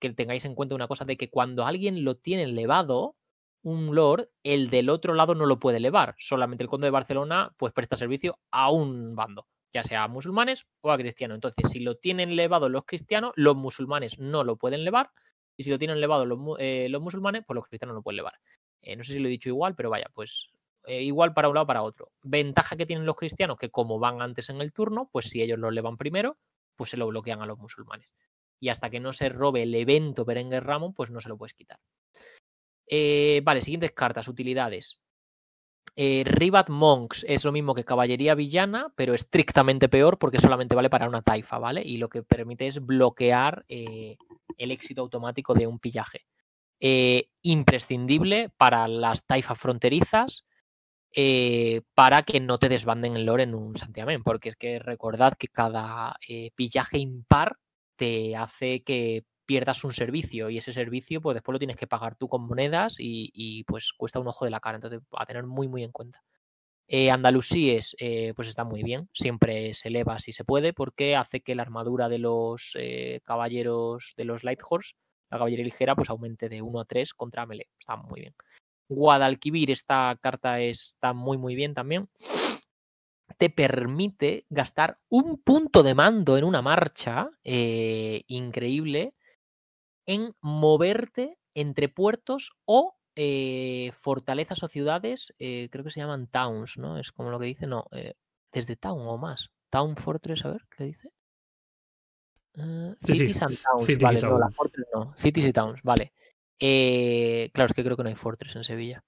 que tengáis en cuenta una cosa de que cuando alguien lo tiene elevado, un lord, el del otro lado no lo puede elevar. Solamente el conde de Barcelona pues presta servicio a un bando, ya sea a musulmanes o a cristianos. Entonces, si lo tienen elevado los cristianos, los musulmanes no lo pueden elevar. Y si lo tienen elevado los, eh, musulmanes, pues los cristianos no lo pueden elevar. Eh, no sé si lo he dicho igual, pero vaya, pues eh, igual para un lado para otro. Ventaja que tienen los cristianos, que como van antes en el turno, pues si ellos lo elevan primero, pues se lo bloquean a los musulmanes y hasta que no se robe el evento Berenguer Ramón, pues no se lo puedes quitar. Eh, vale, siguientes cartas, utilidades. Eh, Ribat Monks es lo mismo que Caballería Villana, pero estrictamente peor porque solamente vale para una taifa, ¿vale? Y lo que permite es bloquear eh, el éxito automático de un pillaje. Eh, imprescindible para las taifas fronterizas para que no te desbanden el lore en un santiamén, porque es que recordad que cada pillaje impar te hace que pierdas un servicio y ese servicio pues después lo tienes que pagar tú con monedas y, pues cuesta un ojo de la cara, entonces a tener muy muy en cuenta. Eh, Andalusíes eh, pues está muy bien, siempre se eleva si se puede porque hace que la armadura de los eh, caballeros de los Light Horse, la caballería ligera, pues aumente de 1 a 3 contra melee, está muy bien. Guadalquivir, esta carta está muy muy bien también te permite gastar un punto de mando en una marcha eh, increíble en moverte entre puertos o eh, fortalezas o ciudades, eh, creo que se llaman towns, ¿no? Es como lo que dice, no, desde town o más. Town Fortress, a ver, ¿qué dice? Ah, cities and Towns, vale, no, la Fortress no, Cities y Towns, vale. claro, es que creo que no hay Fortress en Sevilla.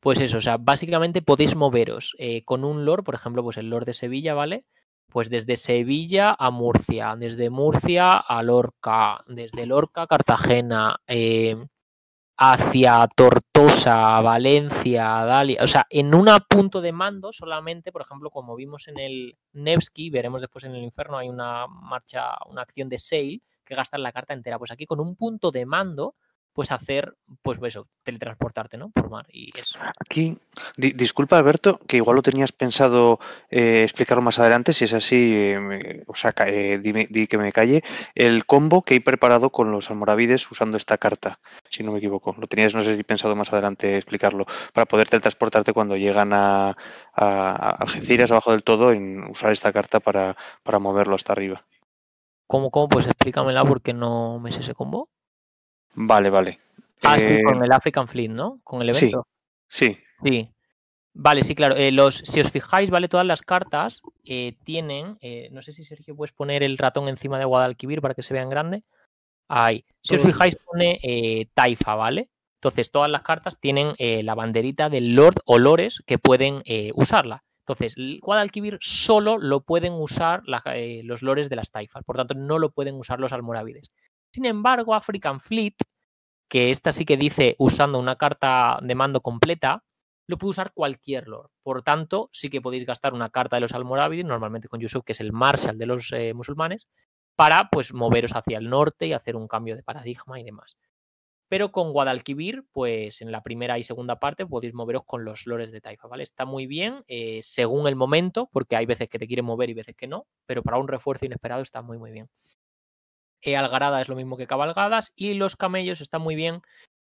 Pues eso, o sea, básicamente podéis moveros eh, con un lord, por ejemplo, pues el lord de Sevilla, ¿vale? Pues desde Sevilla a Murcia, desde Murcia a Lorca, desde Lorca a Cartagena, eh, hacia Tortosa, Valencia, Dalia. O sea, en un punto de mando solamente, por ejemplo, como vimos en el Nevsky, veremos después en el Inferno, hay una marcha, una acción de Sale que gasta la carta entera. Pues aquí con un punto de mando pues hacer, pues eso, teletransportarte, ¿no? Por mar. Y eso. Aquí, disculpa Alberto, que igual lo tenías pensado eh, explicarlo más adelante, si es así, o sea, eh, di, que me calle, el combo que he preparado con los almoravides usando esta carta, si no me equivoco. Lo tenías, no sé si pensado más adelante explicarlo, para poder teletransportarte cuando llegan a, a, Algeciras, abajo del todo, en usar esta carta para, para moverlo hasta arriba. ¿Cómo, cómo? Pues explícamela porque no me sé ese combo. Vale, vale. Ah, eh, con el African Fleet, ¿no? Con el evento. Sí. Sí. Vale, sí, claro. Eh, los, si os fijáis, ¿vale? Todas las cartas eh, tienen. no sé si Sergio puedes poner el ratón encima de Guadalquivir para que se vean grandes. grande. Ahí. Si os fijáis, pone Taifa, ¿vale? Entonces, todas las cartas tienen la banderita del Lord Olores que pueden usarla. Entonces, Guadalquivir solo lo pueden usar los lores de las taifas, por tanto, no lo pueden usar los almorávides. Sin embargo, African Fleet, que esta sí que dice usando una carta de mando completa, lo puede usar cualquier lord. Por tanto, sí que podéis gastar una carta de los almorávides, normalmente con Yusuf, que es el marshal de los eh, musulmanes, para pues moveros hacia el norte y hacer un cambio de paradigma y demás. Pero con Guadalquivir, pues en la primera y segunda parte podéis moveros con los lores de Taifa, ¿vale? Está muy bien eh, según el momento, porque hay veces que te quieren mover y veces que no, pero para un refuerzo inesperado está muy, muy bien. Eh, algarada es lo mismo que cabalgadas y los camellos está muy bien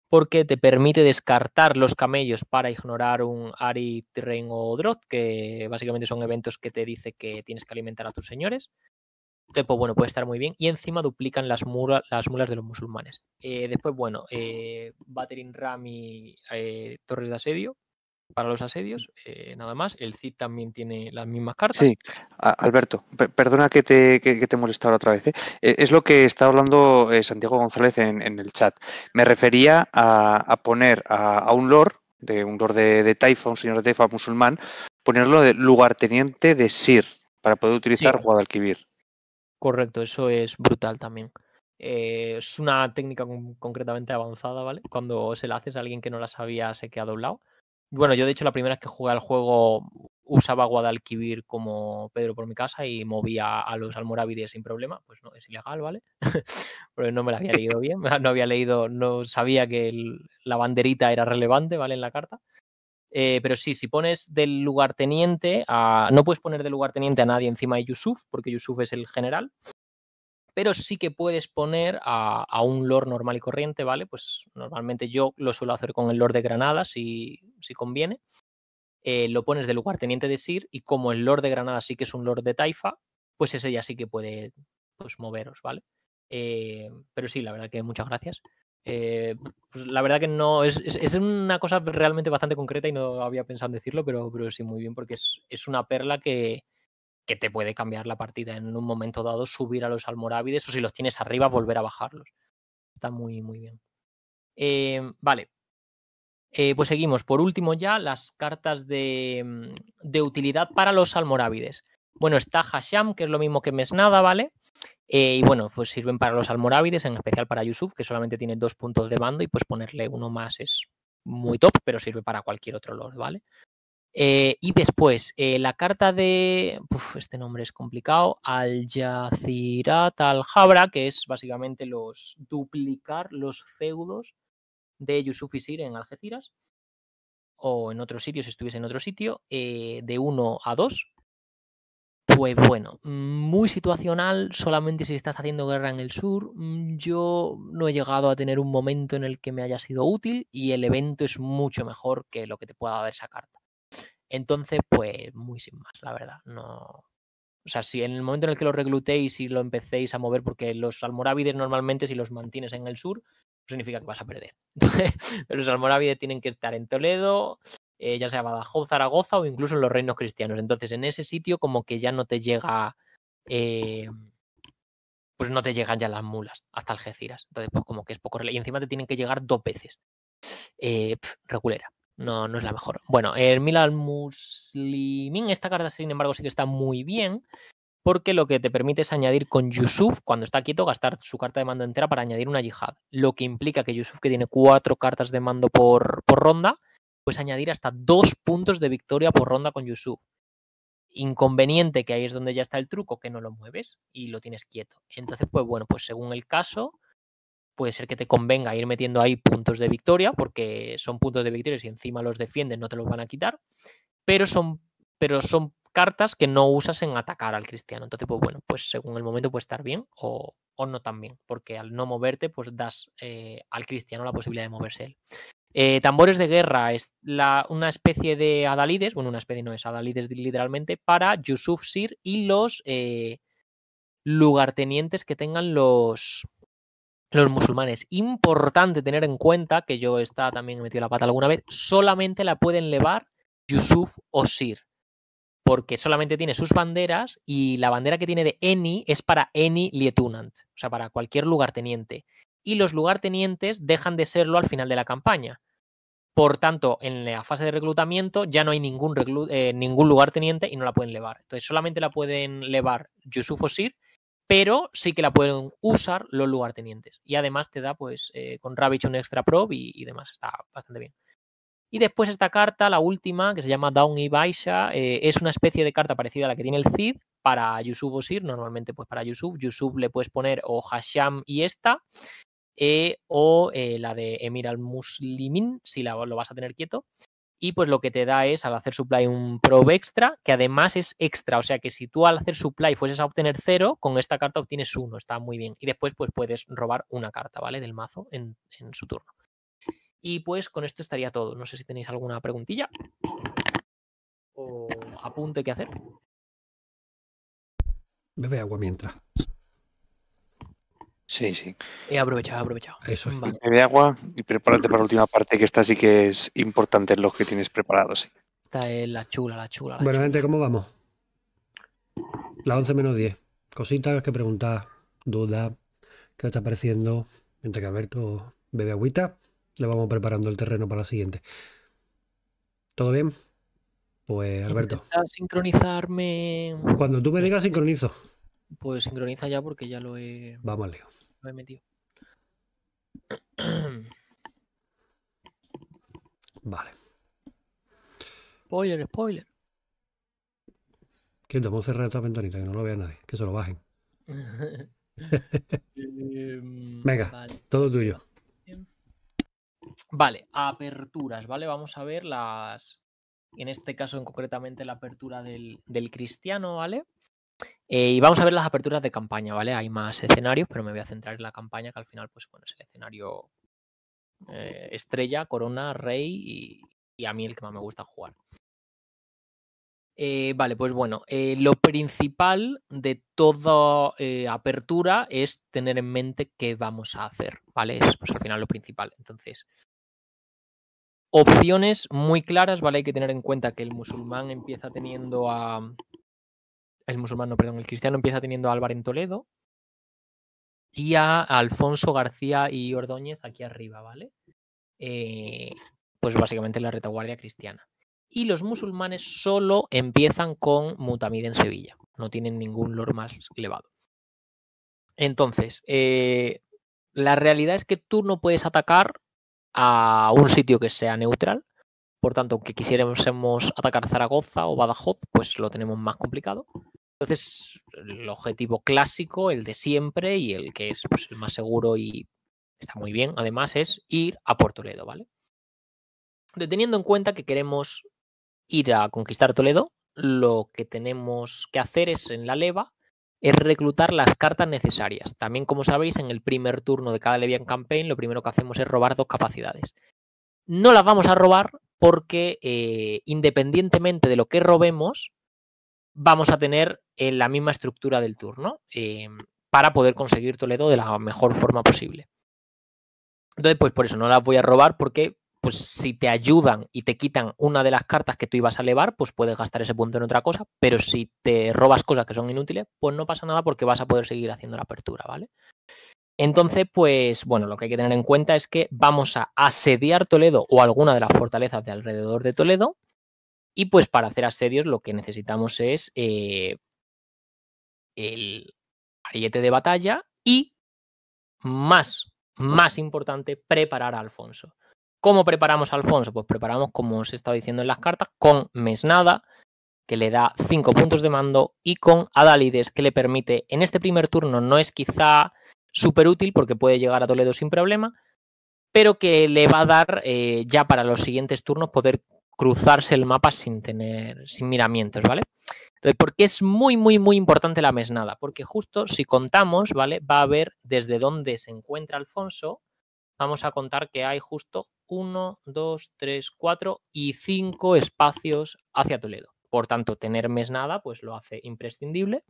porque te permite descartar los camellos para ignorar un Ari, Terrain o Drot, que básicamente son eventos que te dice que tienes que alimentar a tus señores. Pues, bueno, puede estar muy bien. Y encima duplican las, las mulas de los musulmanes. Eh, después, bueno, eh, Battering Ram y eh, Torres de Asedio, para los asedios, eh, nada más. El Cid también tiene las mismas cartas. Sí, Alberto, perdona que te, que, te otra vez. ¿eh? Eh, es lo que está hablando Santiago González en, el chat. Me refería a, poner a, un lord, de un lord de, Taifa, un señor de Taifa musulmán, ponerlo de lugarteniente de Sir para poder utilizar Guadalquivir. Correcto, eso es brutal también. es una técnica concretamente avanzada, ¿vale? Cuando se la haces a alguien que no la sabía, se queda doblado. Bueno, yo de hecho la primera vez que jugué al juego usaba Guadalquivir como Pedro por mi casa y movía a los almorávides sin problema, pues no, es ilegal, ¿vale? Pero no me la había leído bien, no había leído, no sabía que la banderita era relevante, ¿vale? En la carta. Eh, pero sí, si pones del lugarteniente a... No puedes poner del lugarteniente a nadie encima de Yusuf, porque Yusuf es el general pero sí que puedes poner a, un Lord normal y corriente, ¿vale? Pues normalmente yo lo suelo hacer con el Lord de Granada, si, conviene. Eh, lo pones de Teniente de Sir y como el lord de Granada sí que es un lord de Taifa, pues ese ya sí que puede pues, moveros, ¿vale? Eh, pero sí, la verdad que muchas gracias. Eh, pues, la verdad que no, es, una cosa realmente bastante concreta y no había pensado en decirlo, pero, pero sí, muy bien, porque es una perla que, que te puede cambiar la partida en un momento dado, subir a los almorávides o si los tienes arriba, volver a bajarlos. Está muy, muy bien. Eh, vale. Eh, pues seguimos. Por último ya, las cartas de, mm, de utilidad para los almorávides. Bueno, está Hasham, que es lo mismo que Mesnada, ¿vale? Eh, y bueno, pues sirven para los almorávides, en especial para Yusuf, que solamente tiene dos puntos de bando y pues ponerle uno más es muy top, pero sirve para cualquier otro lord, ¿vale? Eh, y después, eh, la carta de. este nombre es complicado. Al Yazirat al Jabra, que es básicamente los duplicar los feudos de Yusuf Isir en Algeciras. O en otro sitio, si estuviese en otro sitio. Eh, de 1 a 2. Pues bueno, muy situacional, solamente si estás haciendo guerra en el sur. Mm, yo no he llegado a tener un momento en el que me haya sido útil y el evento es mucho mejor que lo que te pueda dar esa carta. Entonces, pues muy sin más, la verdad. No, o sea, si en el momento en el que lo reclutéis y lo empecéis a mover, porque los almorávides normalmente si los mantienes en el sur, significa que vas a perder. los almorávides tienen que estar en Toledo, eh, ya sea Badajoz, Zaragoza o incluso en los reinos cristianos. Entonces, en ese sitio como que ya no te llega, eh, pues no te llegan ya las mulas hasta Algeciras. Entonces, pues como que es poco... Y encima te tienen que llegar dos veces. Eh, regulera. No, no es la mejor. Bueno, el al-Muslimin, esta carta sin embargo sí que está muy bien porque lo que te permite es añadir con Yusuf, cuando está quieto, gastar su carta de mando entera para añadir una yihad. Lo que implica que Yusuf, que tiene cuatro cartas de mando por, por ronda, pues añadir hasta dos puntos de victoria por ronda con Yusuf. Inconveniente que ahí es donde ya está el truco, que no lo mueves y lo tienes quieto. Entonces, pues bueno, pues según el caso, puede ser que te convenga ir metiendo ahí puntos de victoria, porque son puntos de victoria y si encima los defienden no te los van a quitar, pero son, pero son cartas que no usas en atacar al cristiano. Entonces, pues bueno, pues según el momento puede estar bien o, no tan bien, porque al no moverte, pues das eh, al cristiano la posibilidad de moverse él. Eh, tambores de guerra es una especie de adalides, bueno, una especie no es adalides literalmente, para Yusuf Sir y los eh, lugartenientes que tengan los, los musulmanes. Importante tener en cuenta, que yo está también he metido la pata alguna vez, solamente la pueden levar Yusuf o Sir. Porque solamente tiene sus banderas y la bandera que tiene de Eni es para Eni Lieutenant, o sea, para cualquier lugarteniente. Y los lugartenientes dejan de serlo al final de la campaña. Por tanto, en la fase de reclutamiento ya no hay ningún, eh, ningún lugarteniente y no la pueden levar. Entonces, solamente la pueden elevar Yusuf o Sir pero sí que la pueden usar los lugartenientes. Y además te da, pues, eh, con rabbit un extra probe y, demás. Está bastante bien. Y después esta carta, la última, que se llama Down y Baisha, eh, es una especie de carta parecida a la que tiene el Cid para Yusuf osir normalmente pues para Yusuf. Yusuf le puedes poner o Hasham y esta, eh, o la de Emir al-Muslimin, si la, lo vas a tener quieto y pues lo que te da es al hacer supply un probe extra, que además es extra, o sea que si tú al hacer supply fueses a obtener cero con esta carta obtienes uno está muy bien. Y después pues puedes robar una carta, ¿vale? Del mazo en, su turno. Y pues con esto estaría todo. No sé si tenéis alguna preguntilla o apunte que hacer. Bebe agua mientras. Sí, sí. He aprovechado, he aprovechado. Eso es. Bebe agua, para la última parte, que está así que es importante lo los que tienes preparados. Esta es la chula, la chula. bueno, gente, ¿cómo vamos? La 11 menos 10. Cositas que preguntar, duda que está apareciendo, Mientras que Alberto bebe agüita, le vamos preparando el terreno para la siguiente. ¿Todo bien? Pues Alberto. sincronizarme. Cuando tú me digas, este, sincronizo. Pues sincroniza ya porque ya lo he. Vamos, Leo. Lo he metido. Vale. Spoiler, spoiler. Que vamos a cerrar esta ventanita, que no lo vea nadie, que se lo bajen. Venga, todo tuyo. Vale, aperturas, ¿vale? Vamos a ver las, en este caso en concretamente la apertura del, cristiano, ¿vale? Eh, y vamos a ver las aperturas de campaña, ¿vale? Hay más escenarios, pero me voy a centrar en la campaña, que al final, pues bueno, es el escenario eh, estrella, corona, rey y, a mí el que más me gusta jugar. Eh, vale, pues bueno, eh, lo principal de toda apertura es tener en mente qué vamos a hacer, ¿vale? Es pues, al final lo principal. Entonces, opciones muy claras, ¿vale? Hay que tener en cuenta que el musulmán empieza teniendo a... El musulmán, perdón, el cristiano empieza teniendo a Álvaro en Toledo, y a Alfonso García y Ordóñez aquí arriba, ¿vale? Eh, pues básicamente la retaguardia cristiana. Y los musulmanes solo empiezan con Mutamid en Sevilla, no tienen ningún lore más elevado. Entonces, eh, la realidad es que tú no puedes atacar a un sitio que sea neutral, por tanto, que quisiéramos atacar Zaragoza o Badajoz, pues lo tenemos más complicado. Entonces, el objetivo clásico, el de siempre y el que es pues, el más seguro y está muy bien, además, es ir a por Toledo, ¿vale? teniendo en cuenta que queremos ir a conquistar Toledo, lo que tenemos que hacer es en la leva es reclutar las cartas necesarias. También, como sabéis, en el primer turno de cada Levian Campaign, lo primero que hacemos es robar dos capacidades. No las vamos a robar porque, eh, independientemente de lo que robemos, vamos a tener en la misma estructura del turno eh, para poder conseguir Toledo de la mejor forma posible. Entonces, pues por eso no las voy a robar porque pues si te ayudan y te quitan una de las cartas que tú ibas a elevar, pues puedes gastar ese punto en otra cosa, pero si te robas cosas que son inútiles, pues no pasa nada porque vas a poder seguir haciendo la apertura, ¿vale? Entonces, pues bueno, lo que hay que tener en cuenta es que vamos a asediar Toledo o alguna de las fortalezas de alrededor de Toledo y pues para hacer asedios lo que necesitamos es eh, el ariete de batalla y, más, más importante, preparar a Alfonso. ¿Cómo preparamos a Alfonso? Pues preparamos, como os he estado diciendo en las cartas, con Mesnada, que le da 5 puntos de mando, y con Adalides, que le permite, en este primer turno no es quizá súper útil porque puede llegar a Toledo sin problema, pero que le va a dar eh, ya para los siguientes turnos poder cruzarse el mapa sin tener, sin miramientos, ¿vale? Entonces, ¿por qué es muy, muy, muy importante la mesnada? Porque justo si contamos, ¿vale? Va a ver desde dónde se encuentra Alfonso. Vamos a contar que hay justo 1, 2, 3, 4 y 5 espacios hacia Toledo. Por tanto, tener mesnada pues lo hace imprescindible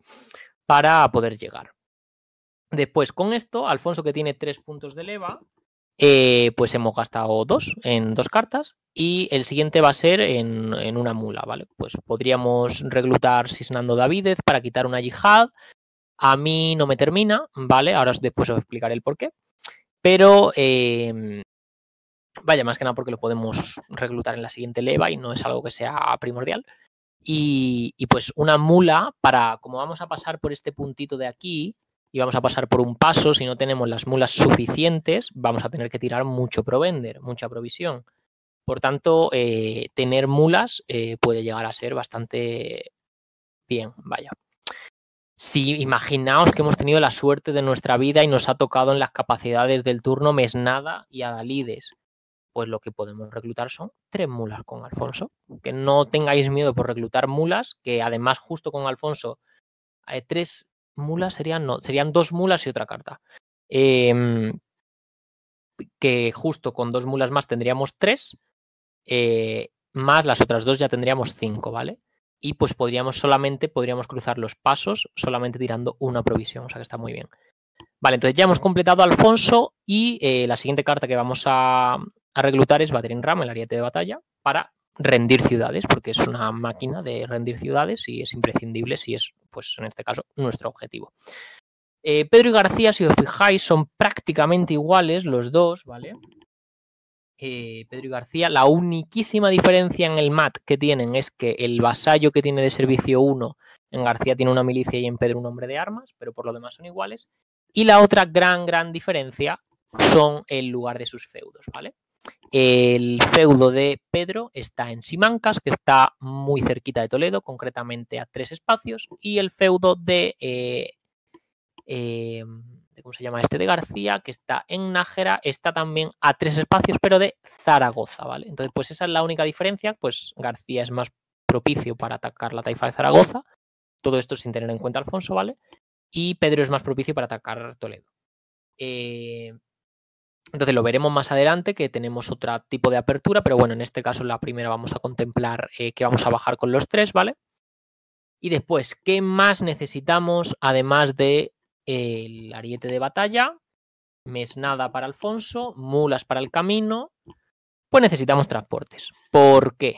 para poder llegar. Después, con esto, Alfonso que tiene tres puntos de leva, eh, pues hemos gastado dos en dos cartas y el siguiente va a ser en, una mula, ¿vale? Pues podríamos reclutar Cisnando Davidez para quitar una yihad. A mí no me termina, ¿vale? Ahora después os explicaré el por qué. Pero em, vaya, más que nada porque lo podemos reclutar en la siguiente leva y no es algo que sea primordial. Y, y, pues una mula para, como vamos a pasar por este puntito de aquí, y vamos a pasar por un paso, si no tenemos las mulas suficientes, vamos a tener que tirar mucho provender, mucha provisión. Por tanto, eh, tener mulas eh, puede llegar a ser bastante bien, vaya. Si imaginaos que hemos tenido la suerte de nuestra vida y nos ha tocado en las capacidades del turno Mesnada y Adalides, pues lo que podemos reclutar son tres mulas con Alfonso. Que no tengáis miedo por reclutar mulas, que además justo con Alfonso hay eh, tres mulas serían, no, serían dos mulas y otra carta. Em, que justo con dos mulas más tendríamos tres, eh, más las otras dos ya tendríamos cinco, ¿vale? Y pues podríamos solamente, podríamos cruzar los pasos solamente tirando una provisión, o sea que está muy bien. Vale, entonces ya hemos completado Alfonso y eh, la siguiente carta que vamos a, a reclutar es Baterín Ram, el ariete de batalla, para rendir ciudades, porque es una máquina de rendir ciudades y es imprescindible si es, pues en este caso, nuestro objetivo. Eh, Pedro y García, si os fijáis, son prácticamente iguales los dos, ¿vale? Eh, Pedro y García, la uniquísima diferencia en el MAT que tienen es que el vasallo que tiene de servicio 1 en García tiene una milicia y en Pedro un hombre de armas, pero por lo demás son iguales. Y la otra gran, gran diferencia son el lugar de sus feudos, ¿vale? El feudo de Pedro está en Simancas, que está muy cerquita de Toledo, concretamente a tres espacios, y el feudo eh, em, de, ¿cómo se llama este? De García, que está en Nájera, está también a tres espacios, pero de Zaragoza, ¿vale? Entonces, pues esa es la única diferencia, pues García es más propicio para atacar la taifa de Zaragoza, todo esto sin tener en cuenta Alfonso, ¿vale? Y Pedro es más propicio para atacar Toledo. Eh, entonces lo veremos más adelante, que tenemos otro tipo de apertura, pero bueno, en este caso la primera vamos a contemplar eh, que vamos a bajar con los tres, ¿vale? Y después, ¿qué más necesitamos además de eh, el ariete de batalla? Mesnada para Alfonso, mulas para el camino. Pues necesitamos transportes. ¿Por qué?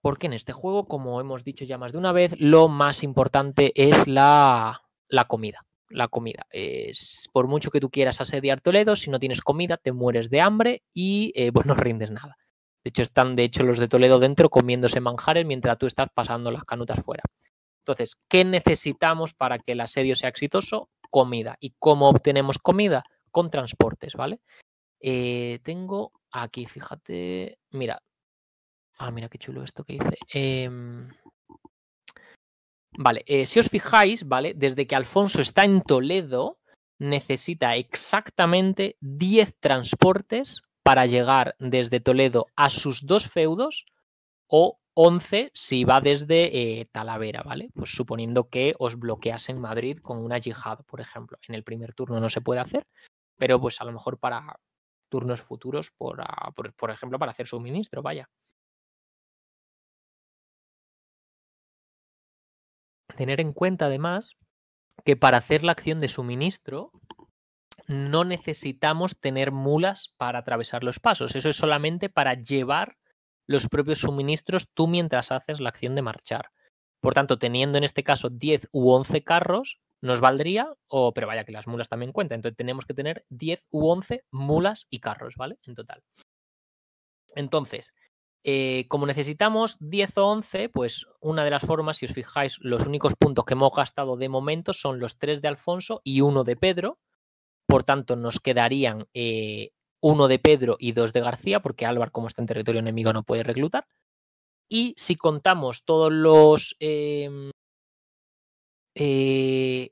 Porque en este juego, como hemos dicho ya más de una vez, lo más importante es la, la comida la comida. Es, por mucho que tú quieras asediar Toledo, si no tienes comida, te mueres de hambre y eh, pues no rindes nada. De hecho, están de hecho los de Toledo dentro comiéndose manjares mientras tú estás pasando las canutas fuera. Entonces, ¿qué necesitamos para que el asedio sea exitoso? Comida. ¿Y cómo obtenemos comida? Con transportes, ¿vale? Eh, tengo aquí, fíjate. Mira. Ah, mira qué chulo esto que dice. Eh, Vale, eh, si os fijáis, ¿vale? Desde que Alfonso está en Toledo, necesita exactamente 10 transportes para llegar desde Toledo a sus dos feudos o 11 si va desde eh, Talavera, ¿vale? Pues suponiendo que os bloqueas en Madrid con una yihad, por ejemplo. En el primer turno no se puede hacer, pero pues a lo mejor para turnos futuros, por ah, ejemplo, para hacer suministro, vaya. Tener en cuenta además que para hacer la acción de suministro no necesitamos tener mulas para atravesar los pasos. Eso es solamente para llevar los propios suministros tú mientras haces la acción de marchar. Por tanto, teniendo en este caso 10 u 11 carros, nos valdría, o, pero vaya que las mulas también cuentan, entonces tenemos que tener 10 u 11 mulas y carros, ¿vale? En total. Entonces, eh, como necesitamos 10 o 11, pues una de las formas, si os fijáis, los únicos puntos que hemos gastado de momento son los 3 de Alfonso y uno de Pedro. Por tanto, nos quedarían eh, uno de Pedro y dos de García, porque Álvaro como está en territorio enemigo, no puede reclutar. Y si contamos todos los em, eh,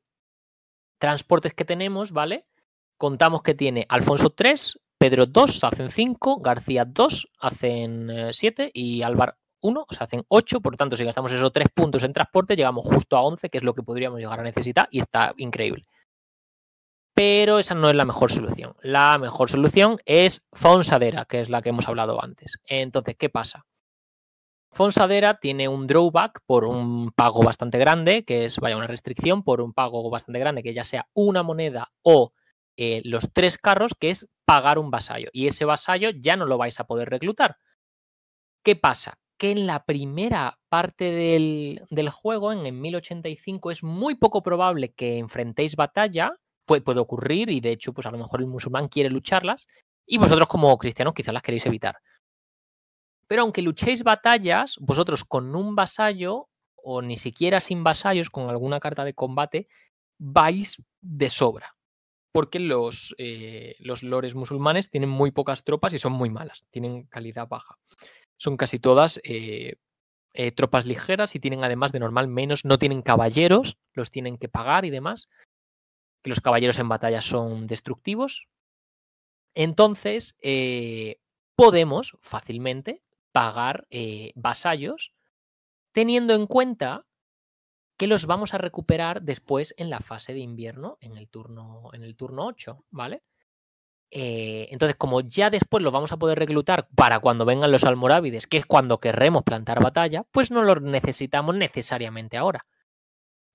transportes que tenemos, ¿vale? Contamos que tiene Alfonso 3, Pedro 2 hacen 5, García 2 hacen 7 eh, y Álvaro 1, o sea, hacen 8. Por tanto, si gastamos esos 3 puntos en transporte, llegamos justo a 11, que es lo que podríamos llegar a necesitar y está increíble. Pero esa no es la mejor solución. La mejor solución es Fonsadera, que es la que hemos hablado antes. Entonces, ¿qué pasa? Fonsadera tiene un drawback por un pago bastante grande, que es, vaya, una restricción por un pago bastante grande, que ya sea una moneda o eh, los tres carros, que es pagar un vasallo. Y ese vasallo ya no lo vais a poder reclutar. ¿Qué pasa? Que en la primera parte del, juego, en, 1085, es muy poco probable que enfrentéis batalla. puede ocurrir y de hecho, pues a lo mejor el musulmán quiere lucharlas y vosotros como cristianos quizás las queréis evitar. Pero aunque luchéis batallas, vosotros con un vasallo o ni siquiera sin vasallos, con alguna carta de combate, vais de sobra porque los, eh, los lores musulmanes tienen muy pocas tropas y son muy malas, tienen calidad baja. Son casi todas eh, eh, tropas ligeras y tienen además de normal menos, no tienen caballeros, los tienen que pagar y demás. Que los caballeros en batalla son destructivos. Entonces, podemos fácilmente pagar vasallos teniendo en cuenta que los vamos a recuperar después en la fase de invierno, en el turno, en el turno 8, ¿vale? Eh, entonces, como ya después los vamos a poder reclutar para cuando vengan los almorávides, que es cuando querremos plantar batalla, pues no los necesitamos necesariamente ahora.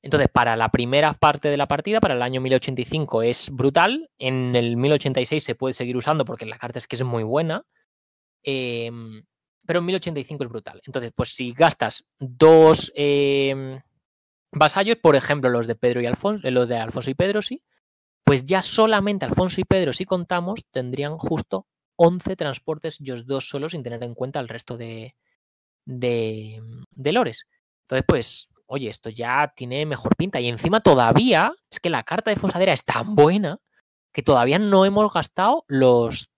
Entonces, para la primera parte de la partida, para el año 1085, es brutal. En el 1086 se puede seguir usando porque la carta es que es muy buena. Em, pero en 1085 es brutal. Entonces, pues si gastas dos, em, vasallos, por ejemplo, los de Pedro y Alfonso, eh, los de Alfonso y Pedro sí, pues ya solamente Alfonso y Pedro, si contamos, tendrían justo 11 transportes ellos dos solos sin tener en cuenta el resto de, de, de lores. Entonces, pues, oye, esto ya tiene mejor pinta. Y encima todavía, es que la carta de Fonsadera es tan buena que todavía no hemos gastado los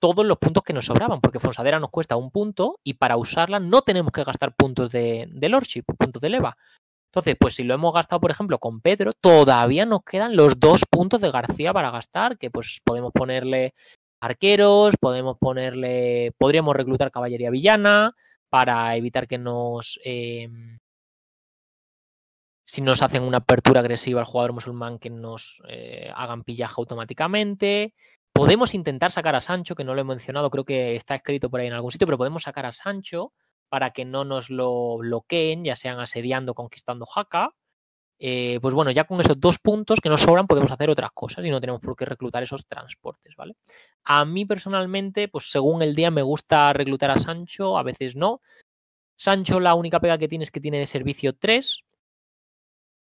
todos los puntos que nos sobraban, porque Fonsadera nos cuesta un punto y para usarla no tenemos que gastar puntos de, de Lordship, puntos de leva. Entonces, pues si lo hemos gastado, por ejemplo, con Pedro, todavía nos quedan los dos puntos de García para gastar, que pues podemos ponerle arqueros, podemos ponerle, podríamos reclutar caballería villana para evitar que nos, em, si nos hacen una apertura agresiva al jugador musulmán, que nos eh, hagan pillaje automáticamente. Podemos intentar sacar a Sancho, que no lo he mencionado, creo que está escrito por ahí en algún sitio, pero podemos sacar a Sancho para que no nos lo bloqueen, ya sean asediando, conquistando Jaca. Eh, pues bueno, ya con esos dos puntos que nos sobran podemos hacer otras cosas y no tenemos por qué reclutar esos transportes, ¿vale? A mí personalmente, pues según el día me gusta reclutar a Sancho, a veces no. Sancho la única pega que tiene es que tiene de servicio 3,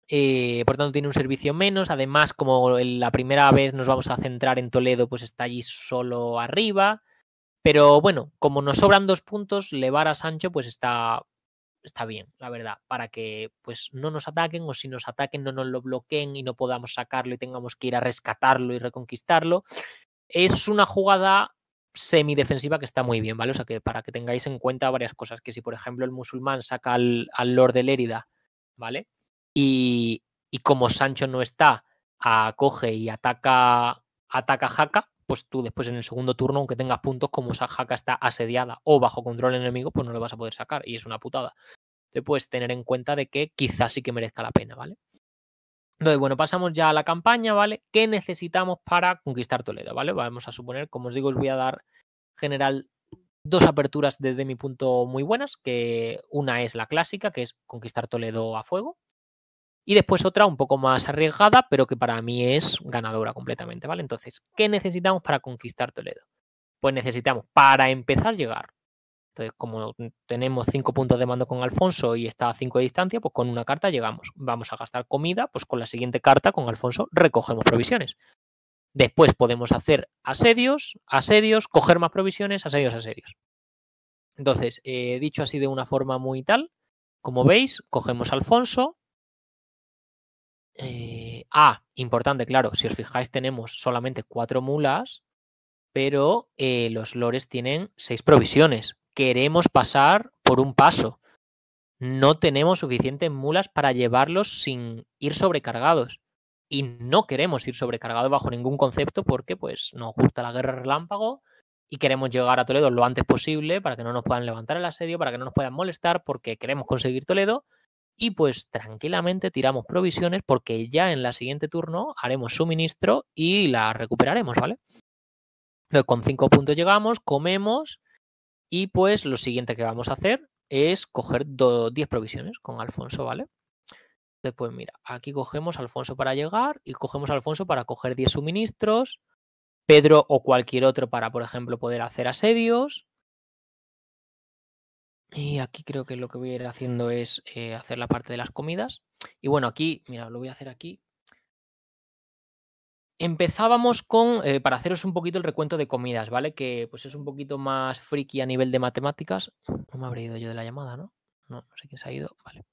eh, por tanto, tiene un servicio menos. Además, como la primera vez nos vamos a centrar en Toledo, pues está allí solo arriba. Pero bueno, como nos sobran dos puntos, levar a Sancho pues está, está bien, la verdad, para que pues no nos ataquen o si nos ataquen no nos lo bloqueen y no podamos sacarlo y tengamos que ir a rescatarlo y reconquistarlo. Es una jugada semidefensiva que está muy bien, ¿vale? O sea que para que tengáis en cuenta varias cosas, que si por ejemplo el musulmán saca al, Lord de Lérida, ¿vale? Y, y como Sancho no está, acoge coge y ataca, ataca Jaca, pues tú después en el segundo turno, aunque tengas puntos, como esa jaca está asediada o bajo control enemigo, pues no lo vas a poder sacar y es una putada. Te puedes tener en cuenta de que quizás sí que merezca la pena, ¿vale? Entonces, bueno, pasamos ya a la campaña, ¿vale? ¿Qué necesitamos para conquistar Toledo, ¿vale? Vamos a suponer, como os digo, os voy a dar general dos aperturas desde mi punto muy buenas, que una es la clásica, que es conquistar Toledo a fuego, y después otra un poco más arriesgada, pero que para mí es ganadora completamente, ¿vale? Entonces, ¿qué necesitamos para conquistar Toledo? Pues necesitamos, para empezar, llegar. Entonces, como tenemos cinco puntos de mando con Alfonso y está a cinco de distancia, pues con una carta llegamos. Vamos a gastar comida, pues con la siguiente carta, con Alfonso, recogemos provisiones. Después podemos hacer asedios, asedios, coger más provisiones, asedios, asedios. Entonces, eh, dicho así de una forma muy tal, como veis, cogemos Alfonso, eh, ah, importante, claro, si os fijáis tenemos solamente cuatro mulas, pero eh, los lores tienen seis provisiones. Queremos pasar por un paso. No tenemos suficientes mulas para llevarlos sin ir sobrecargados. Y no queremos ir sobrecargados bajo ningún concepto porque pues, nos gusta la guerra relámpago y queremos llegar a Toledo lo antes posible para que no nos puedan levantar el asedio, para que no nos puedan molestar porque queremos conseguir Toledo y pues tranquilamente tiramos provisiones porque ya en la siguiente turno haremos suministro y la recuperaremos, ¿vale? con 5 puntos llegamos, comemos y pues lo siguiente que vamos a hacer es coger 10 provisiones con Alfonso, ¿vale? Después mira, aquí cogemos Alfonso para llegar y cogemos Alfonso para coger 10 suministros, Pedro o cualquier otro para, por ejemplo, poder hacer asedios y aquí creo que lo que voy a ir haciendo es eh, hacer la parte de las comidas. Y bueno, aquí, mira, lo voy a hacer aquí. Empezábamos con, eh, para haceros un poquito el recuento de comidas, ¿vale? Que pues es un poquito más friki a nivel de matemáticas. No me habré ido yo de la llamada, ¿no? No, sé quién se ha ido, vale.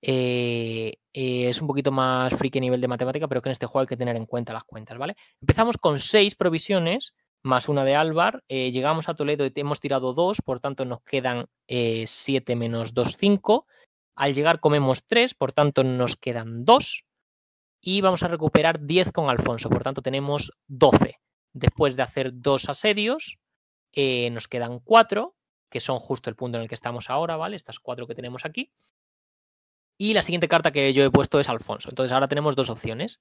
Eh, es un poquito más friki a nivel de matemática, pero que en este juego hay que tener en cuenta las cuentas, ¿vale? Empezamos con seis provisiones más una de Álvar. Eh, llegamos a Toledo y hemos tirado dos, por tanto nos quedan eh, siete menos dos, cinco, Al llegar comemos tres, por tanto nos quedan dos, Y vamos a recuperar 10 con Alfonso, por tanto tenemos 12. Después de hacer dos asedios, eh, nos quedan cuatro, que son justo el punto en el que estamos ahora, ¿vale? Estas cuatro que tenemos aquí. Y la siguiente carta que yo he puesto es Alfonso. Entonces ahora tenemos dos opciones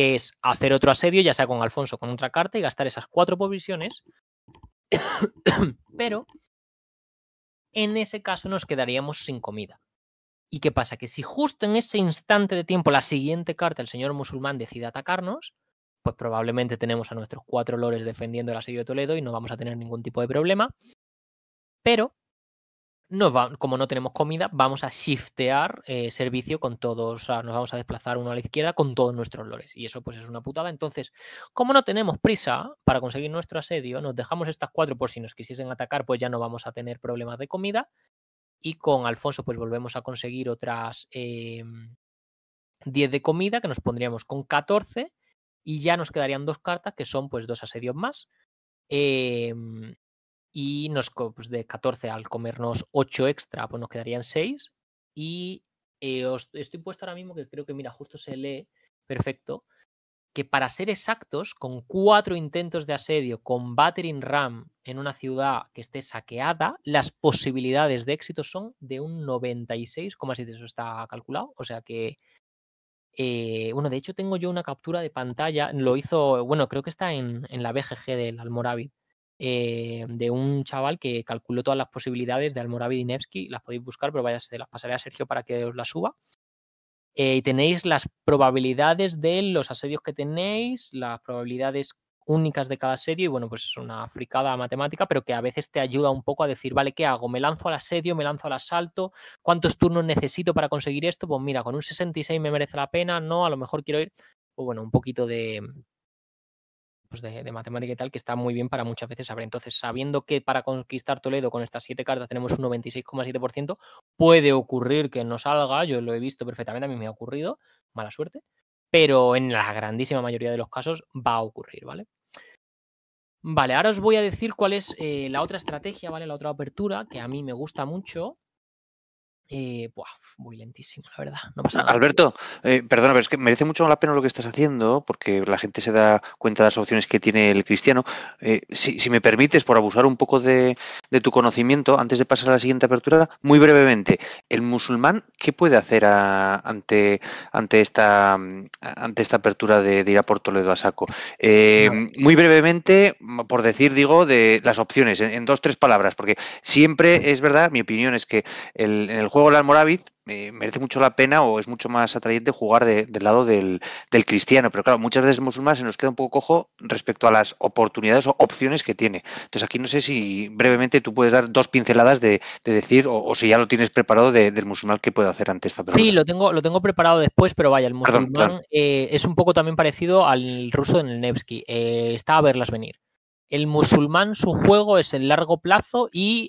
que es hacer otro asedio, ya sea con Alfonso, con otra carta y gastar esas cuatro provisiones. Pero en ese caso nos quedaríamos sin comida. ¿Y qué pasa? Que si justo en ese instante de tiempo la siguiente carta el señor musulmán decide atacarnos, pues probablemente tenemos a nuestros cuatro lores defendiendo el asedio de Toledo y no vamos a tener ningún tipo de problema. Pero como no tenemos comida, vamos a shiftear eh, servicio con todos, nos vamos a desplazar uno a la izquierda con todos nuestros lores. Y eso pues es una putada. Entonces, como no tenemos prisa para conseguir nuestro asedio, nos dejamos estas cuatro por si nos quisiesen atacar, pues ya no vamos a tener problemas de comida. Y con Alfonso pues volvemos a conseguir otras 10 em, de comida, que nos pondríamos con 14. Y ya nos quedarían dos cartas, que son pues dos asedios más. Eh, y nos, pues, de 14 al comernos 8 extra, pues nos quedarían 6. Y eh, os estoy puesto ahora mismo que creo que, mira, justo se lee perfecto, que para ser exactos, con 4 intentos de asedio con Battering Ram en una ciudad que esté saqueada, las posibilidades de éxito son de un 96,7. Eso está calculado. O sea que eh, bueno, de hecho tengo yo una captura de pantalla, lo hizo, bueno, creo que está en, en la BGG del Almoravid, eh, de un chaval que calculó todas las posibilidades de y Nevsky, Las podéis buscar, pero vaya, las pasaré a Sergio para que os las suba. Eh, y tenéis las probabilidades de los asedios que tenéis, las probabilidades únicas de cada asedio y bueno, pues es una fricada matemática, pero que a veces te ayuda un poco a decir, vale, ¿qué hago? ¿Me lanzo al asedio? ¿Me lanzo al asalto? ¿Cuántos turnos necesito para conseguir esto? Pues mira, con un 66 me merece la pena, no, a lo mejor quiero ir, o bueno, un poquito de, pues de, matemática y tal, que está muy bien para muchas veces saber. Entonces, sabiendo que para conquistar Toledo con estas siete cartas tenemos un 96,7%, puede ocurrir que no salga, yo lo he visto perfectamente, a mí me ha ocurrido, mala suerte, pero en la grandísima mayoría de los casos va a ocurrir, ¿vale? Vale, ahora os voy a decir cuál es eh, la otra estrategia, ¿vale? La otra apertura que a mí me gusta mucho eh, buah, muy lentísimo, la verdad. Alberto, eh, perdona, pero es que merece mucho la pena lo que estás haciendo, porque la gente se da cuenta de las opciones que tiene el cristiano. Eh, si, me permites, por abusar un poco de, de, tu conocimiento, antes de pasar a la siguiente apertura, muy brevemente, ¿el musulmán qué puede hacer ante, ante, esta, mm, ante esta apertura de, ir a por a saco? Eh, muy brevemente, mm, por decir, digo, de las opciones, en, dos, tres palabras, porque siempre es verdad, mi opinión es que el, en el juego juego Moravid eh, merece mucho la pena o es mucho más atrayente jugar del lado del, cristiano. Pero claro, muchas veces el musulmán se nos queda un poco cojo respecto a las oportunidades o opciones que tiene. Entonces aquí no sé si brevemente tú puedes dar dos pinceladas de, decir o, si ya lo tienes preparado del musulmán que puede hacer ante esta persona. Sí, lo tengo, lo tengo preparado después, pero vaya, el musulmán eh, es un poco también parecido al ruso en el Nevsky. Eh, está a verlas venir. El musulmán, su juego es el largo plazo y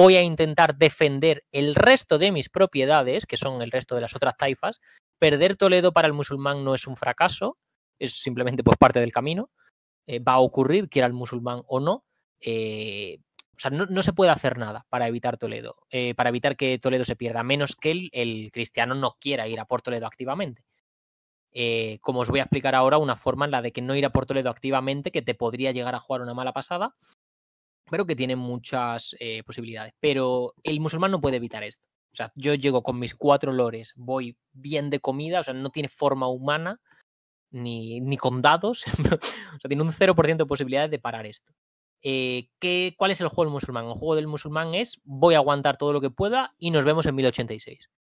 voy a intentar defender el resto de mis propiedades, que son el resto de las otras taifas. Perder Toledo para el musulmán no es un fracaso, es simplemente pues, parte del camino. Eh, va a ocurrir, quiera el musulmán o no. Eh, o sea, no, se puede hacer nada para evitar Toledo, eh, para evitar que Toledo se pierda, menos que el, cristiano no quiera ir a por Toledo activamente. como os voy a explicar ahora, una forma en la de que no ir a por Toledo activamente, que te podría llegar a jugar una mala pasada, pero que tiene muchas eh, posibilidades. Pero el musulmán no puede evitar esto. O sea, yo llego con mis cuatro lores, voy bien de comida, o sea, no tiene forma humana, ni, ni con dados, o sea, tiene un 0% de posibilidades de parar esto. Eh, ¿Cuál es el juego del musulmán? El juego del musulmán es voy a aguantar todo lo que pueda y nos vemos en 1086.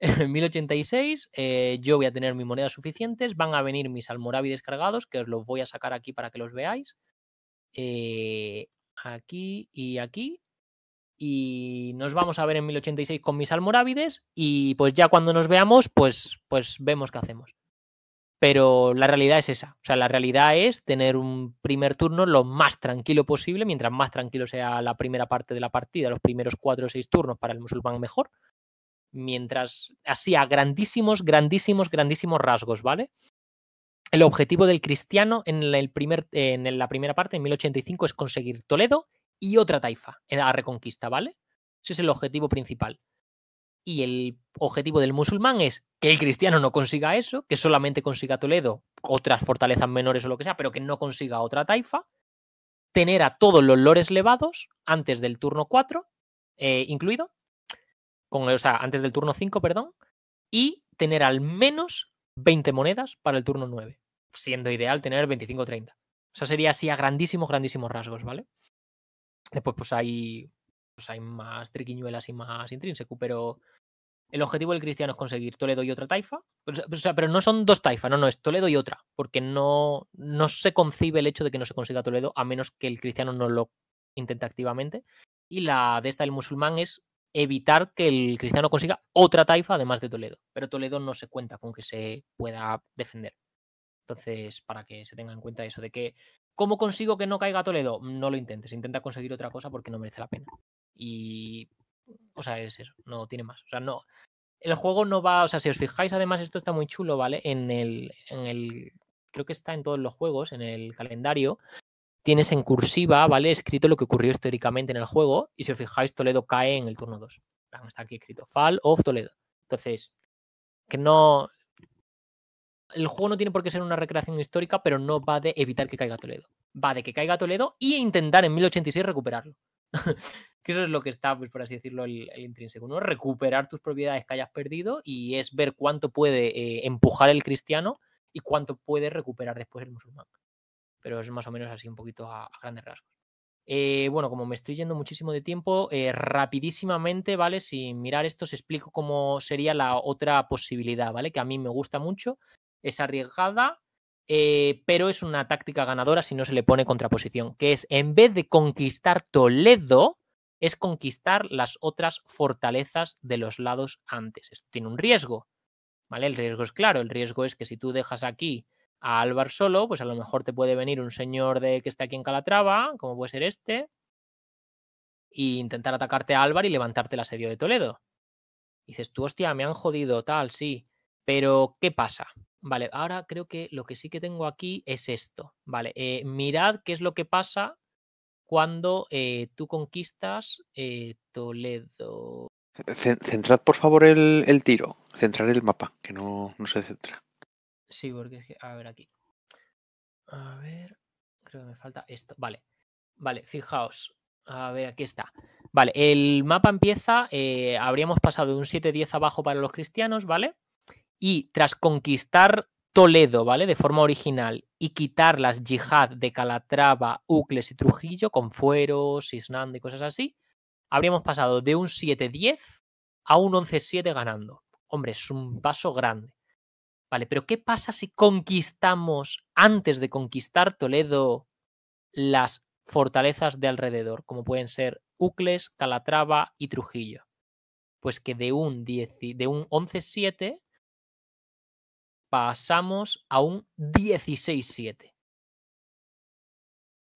En 1086 eh, yo voy a tener mis monedas suficientes, van a venir mis almorávides cargados, que os los voy a sacar aquí para que los veáis. Eh, aquí y aquí. Y nos vamos a ver en 1086 con mis almorávides. Y pues ya cuando nos veamos, pues, pues vemos qué hacemos. Pero la realidad es esa. O sea, la realidad es tener un primer turno lo más tranquilo posible. Mientras más tranquilo sea la primera parte de la partida, los primeros cuatro o seis turnos para el musulmán mejor. Mientras, así a grandísimos, grandísimos, grandísimos rasgos, ¿vale? El objetivo del cristiano en, el primer, en la primera parte, en 1085, es conseguir Toledo y otra taifa en la reconquista, ¿vale? Ese es el objetivo principal. Y el objetivo del musulmán es que el cristiano no consiga eso, que solamente consiga Toledo, otras fortalezas menores o lo que sea, pero que no consiga otra taifa, tener a todos los lores levados antes del turno 4, eh, incluido, con, o sea, antes del turno 5, perdón, y tener al menos 20 monedas para el turno 9 siendo ideal tener 25 25-30. O sea, sería así a grandísimos, grandísimos rasgos, ¿vale? Después, pues hay, pues hay más triquiñuelas y más intrínseco, pero el objetivo del cristiano es conseguir Toledo y otra taifa. Pero, o sea, pero no son dos taifas, no, no, es Toledo y otra, porque no, no se concibe el hecho de que no se consiga Toledo a menos que el cristiano no lo intente activamente. Y la de esta del musulmán es evitar que el cristiano consiga otra taifa además de Toledo. Pero Toledo no se cuenta con que se pueda defender. Entonces, para que se tenga en cuenta eso de que, ¿cómo consigo que no caiga Toledo? No lo intentes, intenta conseguir otra cosa porque no merece la pena. Y, o sea, es eso, no tiene más. O sea, no. El juego no va, o sea, si os fijáis, además esto está muy chulo, ¿vale? En el, en el, creo que está en todos los juegos, en el calendario, tienes en cursiva, ¿vale? Escrito lo que ocurrió históricamente en el juego. Y si os fijáis, Toledo cae en el turno 2. Está aquí escrito Fall of Toledo. Entonces, que no, el juego no tiene por qué ser una recreación histórica, pero no va de evitar que caiga Toledo. Va de que caiga Toledo y e intentar en 1086 recuperarlo. que eso es lo que está, pues, por así decirlo, el, intrínseco, ¿no? Recuperar tus propiedades que hayas perdido y es ver cuánto puede eh, empujar el cristiano y cuánto puede recuperar después el musulmán. Pero es más o menos así un poquito a, grandes rasgos. Eh, bueno, como me estoy yendo muchísimo de tiempo, eh, rapidísimamente, ¿vale? Sin mirar esto, os explico cómo sería la otra posibilidad, ¿vale? Que a mí me gusta mucho es arriesgada, eh, pero es una táctica ganadora si no se le pone contraposición, que es en vez de conquistar Toledo, es conquistar las otras fortalezas de los lados antes. Esto tiene un riesgo, ¿vale? El riesgo es claro, el riesgo es que si tú dejas aquí a Álvar solo, pues a lo mejor te puede venir un señor de que está aquí en Calatrava, como puede ser este, e intentar atacarte a Álvar y levantarte el asedio de Toledo. dices tú, hostia, me han jodido, tal, sí, pero ¿qué pasa? Vale, ahora creo que lo que sí que tengo aquí es esto. Vale, eh, mirad qué es lo que pasa cuando eh, tú conquistas eh, Toledo. Centrad, por favor, el, tiro. Centrar el mapa, que no, se centra. Sí, porque es que. A ver, aquí. A ver. Creo que me falta esto. Vale. Vale, fijaos. A ver, aquí está. Vale, el mapa empieza. habríamos pasado de un 7-10 abajo para los cristianos, ¿vale? y tras conquistar Toledo, ¿vale? De forma original y quitar las yihad de Calatrava, Ucles y Trujillo con fueros, Cisnando y cosas así, habríamos pasado de un 7-10 a un 11-7 ganando. Hombre, es un paso grande. Vale, pero ¿qué pasa si conquistamos, antes de conquistar Toledo, las fortalezas de alrededor, como pueden ser Ucles, Calatrava y Trujillo? Pues que de un, de un 11-7 pasamos a un 16-7. O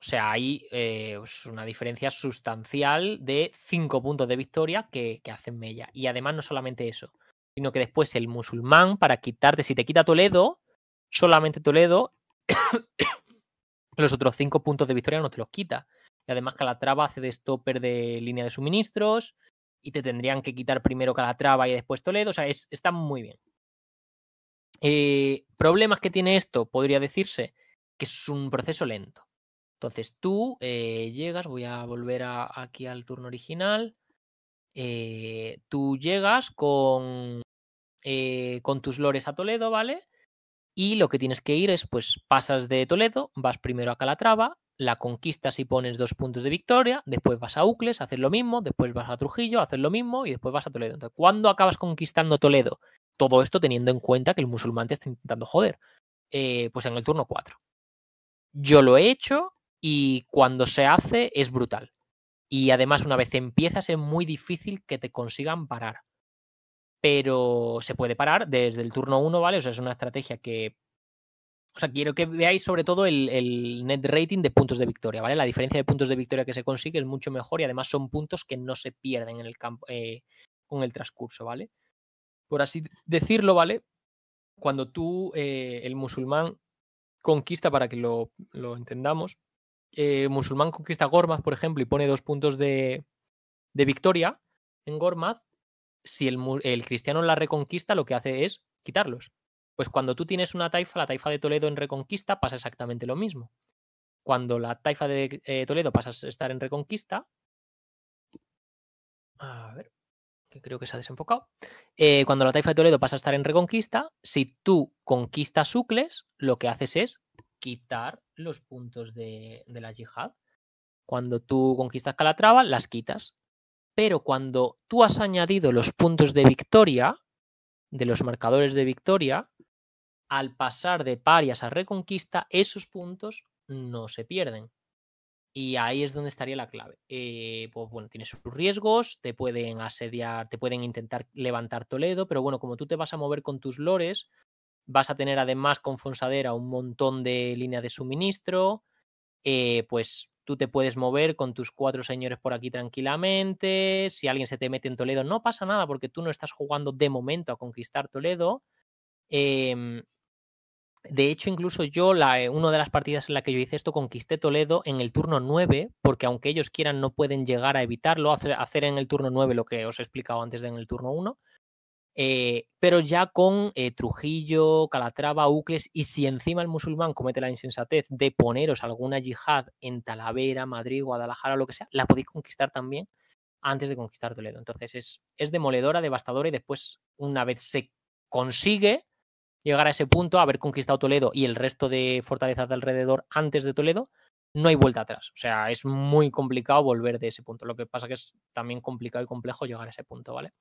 sea, hay eh, una diferencia sustancial de 5 puntos de victoria que, hacen Mella. Y además no solamente eso, sino que después el musulmán, para quitarte, si te quita Toledo, solamente Toledo, los otros 5 puntos de victoria no te los quita. Y además Calatrava hace de stopper de línea de suministros y te tendrían que quitar primero Calatrava y después Toledo. O sea, está muy bien. Eh, problemas que tiene esto, podría decirse que es un proceso lento. Entonces tú eh, llegas, voy a volver aquí al turno original. Eh, tú llegas con, con tus lores a Toledo, ¿vale? Y lo que tienes que ir es, pues pasas de Toledo, vas primero a Calatrava, la conquistas y pones dos puntos de victoria, después vas a Ucles, haces lo mismo, después vas a Trujillo, haces lo mismo y después vas a Toledo. Entonces, ¿cuándo acabas conquistando Toledo? Todo esto teniendo en cuenta que el musulmán te está intentando joder. Eh, pues en el turno 4. Yo lo he hecho y cuando se hace es brutal. Y además una vez empiezas es muy difícil que te consigan parar. Pero se puede parar desde el turno 1, ¿vale? O sea, es una estrategia que... O sea, quiero que veáis sobre todo el, net rating de puntos de victoria, ¿vale? La diferencia de puntos de victoria que se consigue es mucho mejor y además son puntos que no se pierden en el eh, con el transcurso, ¿vale? por así decirlo, ¿vale? Cuando tú, eh, el musulmán conquista, para que lo, entendamos, eh, el musulmán conquista Gormaz, por ejemplo, y pone dos puntos de, de victoria en Gormaz, si el, cristiano la reconquista, lo que hace es quitarlos. Pues cuando tú tienes una taifa, la taifa de Toledo en reconquista, pasa exactamente lo mismo. Cuando la taifa de eh, Toledo pasa a estar en reconquista. A ver creo que se ha desenfocado. Eh, cuando la taifa de Toledo pasa a estar en Reconquista, si tú conquistas Sucles, lo que haces es quitar los puntos de, de la yihad. Cuando tú conquistas Calatrava, las quitas. Pero cuando tú has añadido los puntos de victoria, de los marcadores de victoria, al pasar de parias a reconquista, esos puntos no se pierden. Y ahí es donde estaría la clave. Eh, pues bueno, tienes sus riesgos, te pueden asediar, te pueden intentar levantar Toledo, pero bueno, como tú te vas a mover con tus lores, vas a tener además con Fonsadera un montón de línea de suministro, eh, pues tú te puedes mover con tus cuatro señores por aquí tranquilamente, si alguien se te mete en Toledo no pasa nada porque tú no estás jugando de momento a conquistar Toledo, de hecho, incluso yo, eh, una de las partidas en la que yo hice esto, conquisté Toledo en el turno 9, porque aunque ellos quieran, no pueden llegar a evitarlo, hacer, en el turno 9 lo que os he explicado antes en el turno 1. Eh, pero ya con eh, Trujillo, Calatrava, Ucles, y si encima el musulmán comete la insensatez de poneros alguna yihad en Talavera, Madrid, Guadalajara, lo que sea, la podéis conquistar también antes de conquistar Toledo. Entonces es demoledora, devastadora y después, una vez se consigue, llegar a ese punto, haber conquistado Toledo y el resto de fortalezas de alrededor antes de Toledo, no hay vuelta atrás. O sea, es muy complicado volver de ese punto. Lo que pasa que es también complicado y complejo llegar a ese punto, ¿vale?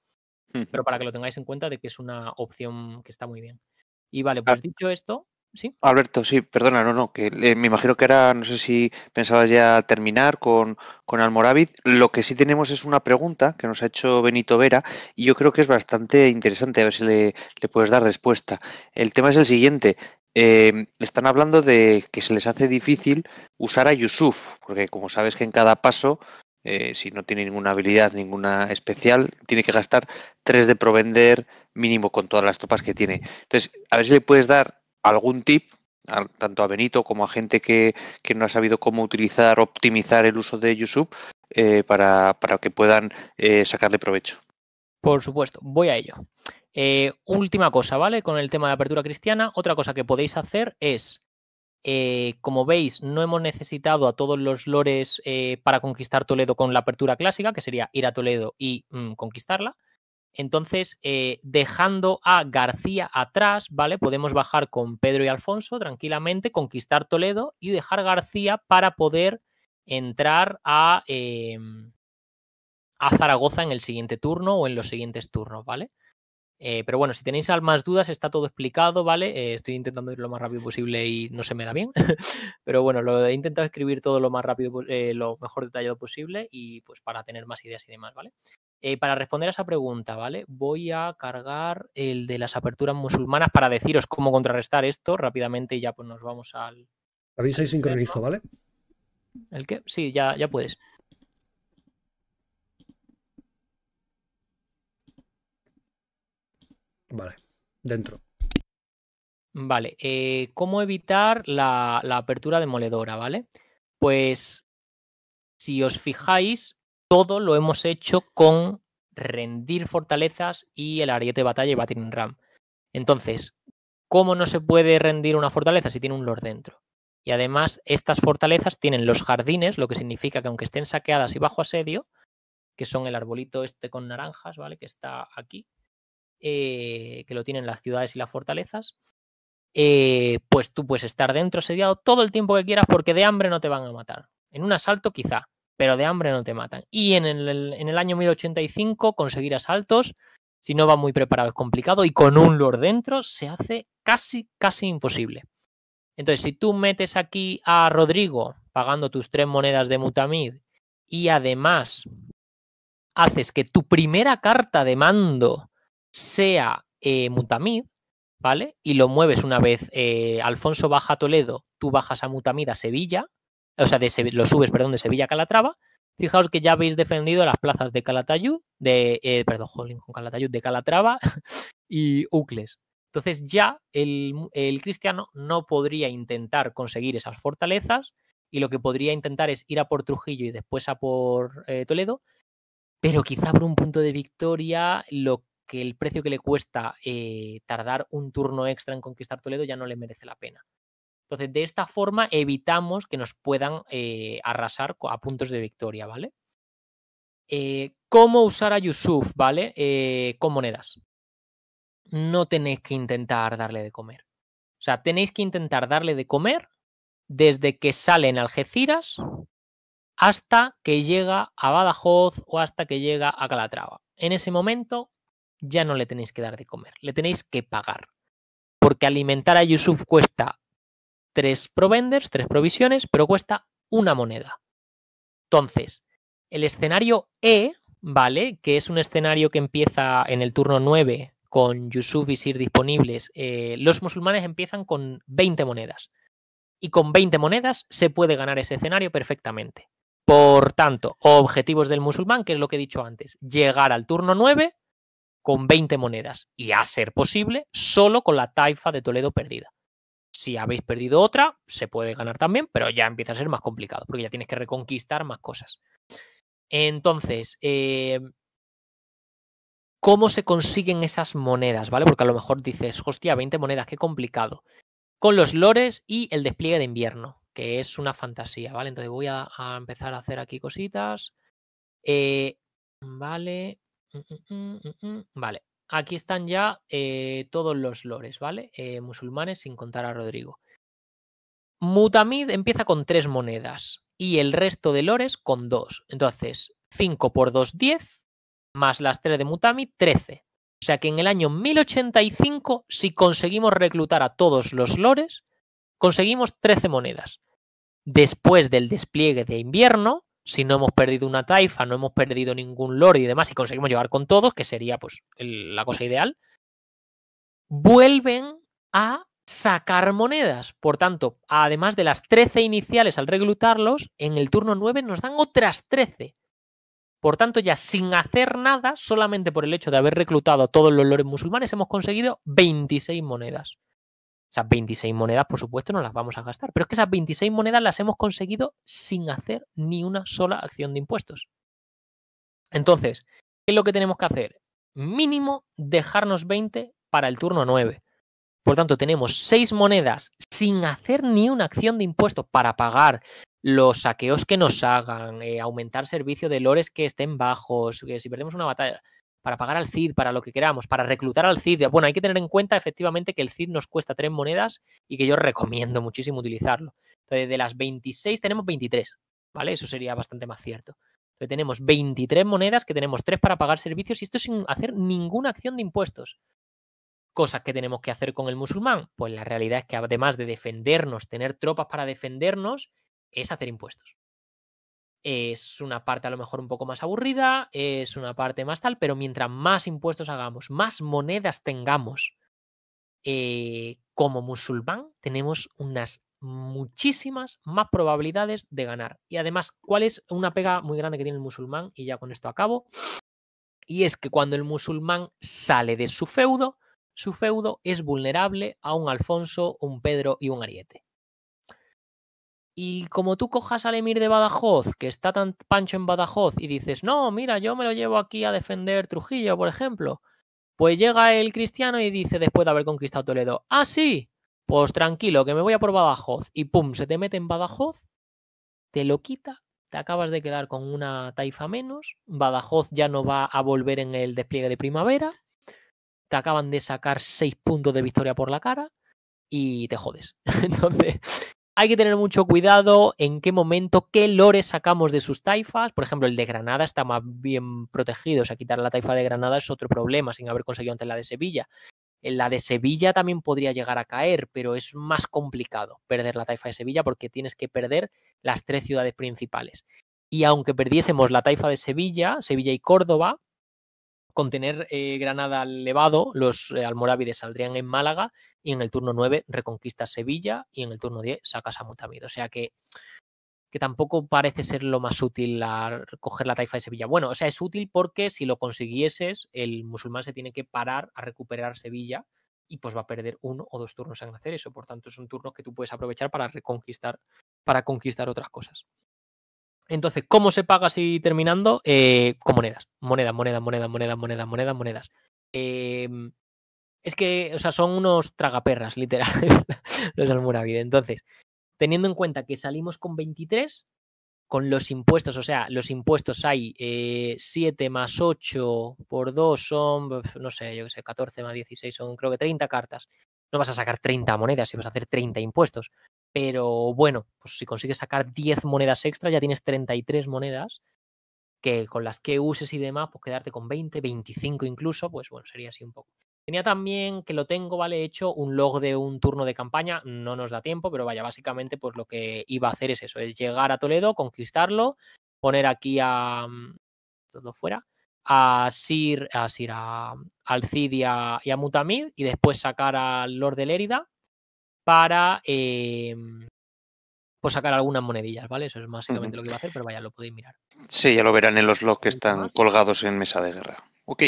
Pero para que lo tengáis en cuenta de que es una opción que está muy bien. Y vale, pues dicho esto, Alberto, sí, perdona, no, no, que me imagino que era no sé si pensabas ya terminar con, con Almoravid. Lo que sí tenemos es una pregunta que nos ha hecho Benito Vera y yo creo que es bastante interesante, a ver si le, puedes dar respuesta. El tema es el siguiente. Eh, están hablando de que se les hace difícil usar a Yusuf, porque como sabes que en cada paso, eh, si no tiene ninguna habilidad, ninguna especial, tiene que gastar 3 de provender mínimo con todas las tropas que tiene. Entonces, a ver si le puedes dar algún tip, tanto a Benito como a gente que, no ha sabido cómo utilizar, optimizar el uso de YouTube eh, para, que puedan eh, sacarle provecho. Por supuesto, voy a ello. Eh, última cosa, ¿vale? Con el tema de apertura cristiana, otra cosa que podéis hacer es, como veis, no hemos necesitado a todos los lores para conquistar Toledo con la apertura clásica, que sería ir a Toledo y mm, conquistarla. Entonces, eh, dejando a García atrás, ¿vale? Podemos bajar con Pedro y Alfonso tranquilamente, conquistar Toledo y dejar García para poder entrar a, em, Zaragoza en el siguiente turno o en los siguientes turnos, ¿vale? Eh, pero bueno, si tenéis más dudas, está todo explicado, ¿vale? Eh, estoy intentando ir lo más rápido posible y no se me da bien. pero bueno, lo he intentado escribir todo lo más rápido, lo mejor detallado posible y pues para tener más ideas y demás, ¿vale? Eh, para responder a esa pregunta, ¿vale? Voy a cargar el de las aperturas musulmanas para deciros cómo contrarrestar esto rápidamente y ya pues nos vamos al. Avisa y sincronizo, ¿vale? ¿El qué? Sí, ya, ya puedes. Vale, dentro. Vale, eh, ¿cómo evitar la, la apertura demoledora, ¿vale? Pues si os fijáis, todo lo hemos hecho con rendir fortalezas y el ariete de batalla y en Ram. Entonces, ¿cómo no se puede rendir una fortaleza si tiene un lord dentro? Y además, estas fortalezas tienen los jardines, lo que significa que aunque estén saqueadas y bajo asedio, que son el arbolito este con naranjas, ¿vale? Que está aquí, eh, que lo tienen las ciudades y las fortalezas, eh, pues tú puedes estar dentro asediado todo el tiempo que quieras porque de hambre no te van a matar. En un asalto quizá, pero de hambre no te matan. Y en el, en el año 1085 conseguir asaltos, si no va muy preparado es complicado y con un lord dentro se hace casi, casi imposible. Entonces, si tú metes aquí a Rodrigo pagando tus tres monedas de Mutamid y además haces que tu primera carta de mando sea eh, Mutamid, ¿vale? Y lo mueves una vez eh, Alfonso baja Toledo, tú bajas a Mutamid a Sevilla, o sea, de los subes, perdón, de Sevilla a Calatrava. Fijaos que ya habéis defendido las plazas de Calatayud, de, eh, perdón, jolín, con Calatayud, de Calatrava y Ucles. Entonces ya el, cristiano no podría intentar conseguir esas fortalezas y lo que podría intentar es ir a por Trujillo y después a por eh, Toledo, pero quizá por un punto de victoria lo que el precio que le cuesta eh, tardar un turno extra en conquistar Toledo ya no le merece la pena. Entonces, de esta forma evitamos que nos puedan eh, arrasar a puntos de victoria, ¿vale? Eh, ¿Cómo usar a Yusuf, ¿vale? Eh, con monedas. No tenéis que intentar darle de comer. O sea, tenéis que intentar darle de comer desde que sale en Algeciras hasta que llega a Badajoz o hasta que llega a Calatrava. En ese momento ya no le tenéis que dar de comer, le tenéis que pagar. Porque alimentar a Yusuf cuesta tres provenders, tres provisiones, pero cuesta una moneda. Entonces, el escenario E, ¿vale? Que es un escenario que empieza en el turno 9 con Yusuf y Sir disponibles. Eh, los musulmanes empiezan con 20 monedas. Y con 20 monedas se puede ganar ese escenario perfectamente. Por tanto, objetivos del musulmán, que es lo que he dicho antes, llegar al turno 9 con 20 monedas y a ser posible solo con la taifa de Toledo perdida. Si habéis perdido otra, se puede ganar también, pero ya empieza a ser más complicado, porque ya tienes que reconquistar más cosas. Entonces, eh, ¿cómo se consiguen esas monedas? ¿Vale? Porque a lo mejor dices, hostia, 20 monedas, qué complicado. Con los lores y el despliegue de invierno, que es una fantasía, ¿vale? Entonces voy a, empezar a hacer aquí cositas. Eh, vale. Mm, mm, mm, vale, aquí están ya eh, todos los lores, ¿vale? Eh, musulmanes sin contar a Rodrigo. Mutamid empieza con tres monedas y el resto de lores con dos. Entonces, 5 por 2, 10, más las 3 de Mutamid, 13. O sea que en el año 1085, si conseguimos reclutar a todos los lores, conseguimos 13 monedas. Después del despliegue de invierno, si no hemos perdido una taifa, no hemos perdido ningún Lord y demás, y conseguimos llegar con todos, que sería pues la cosa ideal, vuelven a sacar monedas. Por tanto, además de las 13 iniciales al reclutarlos, en el turno 9 nos dan otras 13. Por tanto, ya sin hacer nada, solamente por el hecho de haber reclutado a todos los lores musulmanes, hemos conseguido 26 monedas. Esas 26 monedas, por supuesto, no las vamos a gastar, pero es que esas 26 monedas las hemos conseguido sin hacer ni una sola acción de impuestos. Entonces, ¿qué es lo que tenemos que hacer? Mínimo dejarnos 20 para el turno 9. Por tanto, tenemos 6 monedas sin hacer ni una acción de impuestos para pagar los saqueos que nos hagan, eh, aumentar servicio de lores que estén bajos, si perdemos una batalla, para pagar al CID, para lo que queramos, para reclutar al CID. Bueno, hay que tener en cuenta efectivamente que el CID nos cuesta tres monedas y que yo recomiendo muchísimo utilizarlo. Entonces, de las 26 tenemos 23, ¿vale? Eso sería bastante más cierto. Entonces, tenemos 23 monedas que tenemos tres para pagar servicios y esto sin hacer ninguna acción de impuestos cosas que tenemos que hacer con el musulmán? Pues la realidad es que además de defendernos, tener tropas para defendernos, es hacer impuestos es una parte a lo mejor un poco más aburrida, es una parte más tal, pero mientras más impuestos hagamos, más monedas tengamos eh, como musulmán, tenemos unas muchísimas más probabilidades de ganar. Y además, ¿cuál es una pega muy grande que tiene el musulmán? Y ya con esto acabo. Y es que cuando el musulmán sale de su feudo, su feudo es vulnerable a un Alfonso, un Pedro y un Ariete. Y como tú cojas al emir de Badajoz, que está tan pancho en Badajoz, y dices, no, mira, yo me lo llevo aquí a defender Trujillo, por ejemplo, pues llega el cristiano y dice, después de haber conquistado Toledo, ah, sí, pues tranquilo, que me voy a por Badajoz, y pum, se te mete en Badajoz, te lo quita, te acabas de quedar con una taifa menos, Badajoz ya no va a volver en el despliegue de primavera, te acaban de sacar seis puntos de victoria por la cara y te jodes. Entonces hay que tener mucho cuidado en qué momento, qué lores sacamos de sus taifas. Por ejemplo, el de Granada está más bien protegido. O sea, quitar la taifa de Granada es otro problema, sin haber conseguido antes la de Sevilla. Eh, la de Sevilla también podría llegar a caer, pero es más complicado perder la taifa de Sevilla porque tienes que perder las tres ciudades principales. Y aunque perdiésemos la taifa de Sevilla, Sevilla y Córdoba, con tener eh, Granada elevado, los eh, almorávides saldrían en Málaga y en el turno 9 reconquista Sevilla y en el turno 10 sacas a Mutamid. O sea que, que tampoco parece ser lo más útil la, coger la taifa de Sevilla. Bueno, o sea, es útil porque si lo consiguieses, el musulmán se tiene que parar a recuperar Sevilla y pues va a perder uno o dos turnos en hacer eso. Por tanto, es un turno que tú puedes aprovechar para reconquistar, para conquistar otras cosas. Entonces, ¿cómo se paga así terminando? Eh, con monedas. Monedas, monedas, monedas, monedas, monedas, monedas, monedas. Em, es que, o sea, son unos tragaperras, literal, los vida. Entonces, teniendo en cuenta que salimos con 23, con los impuestos, o sea, los impuestos hay 7 eh, más 8 por 2 son, no sé, yo qué sé, 14 más 16 son creo que 30 cartas. No vas a sacar 30 monedas si vas a hacer 30 impuestos. Pero bueno, pues si consigues sacar 10 monedas extra, ya tienes 33 monedas, que con las que uses y demás, pues quedarte con 20, 25 incluso, pues bueno, sería así un poco. Tenía también que lo tengo, ¿vale? Hecho un log de un turno de campaña, no nos da tiempo, pero vaya, básicamente pues lo que iba a hacer es eso, es llegar a Toledo, conquistarlo, poner aquí a... Mm, todo fuera, a Sir, a Sir, a, mm, Alcid y a, y a, Mutamid, y después sacar al Lord de Lérida, para em, pues sacar algunas monedillas, ¿vale? Eso es básicamente lo que va a hacer, pero vaya, lo podéis mirar. Sí, ya lo verán en los logs que están colgados en mesa de guerra. Ok.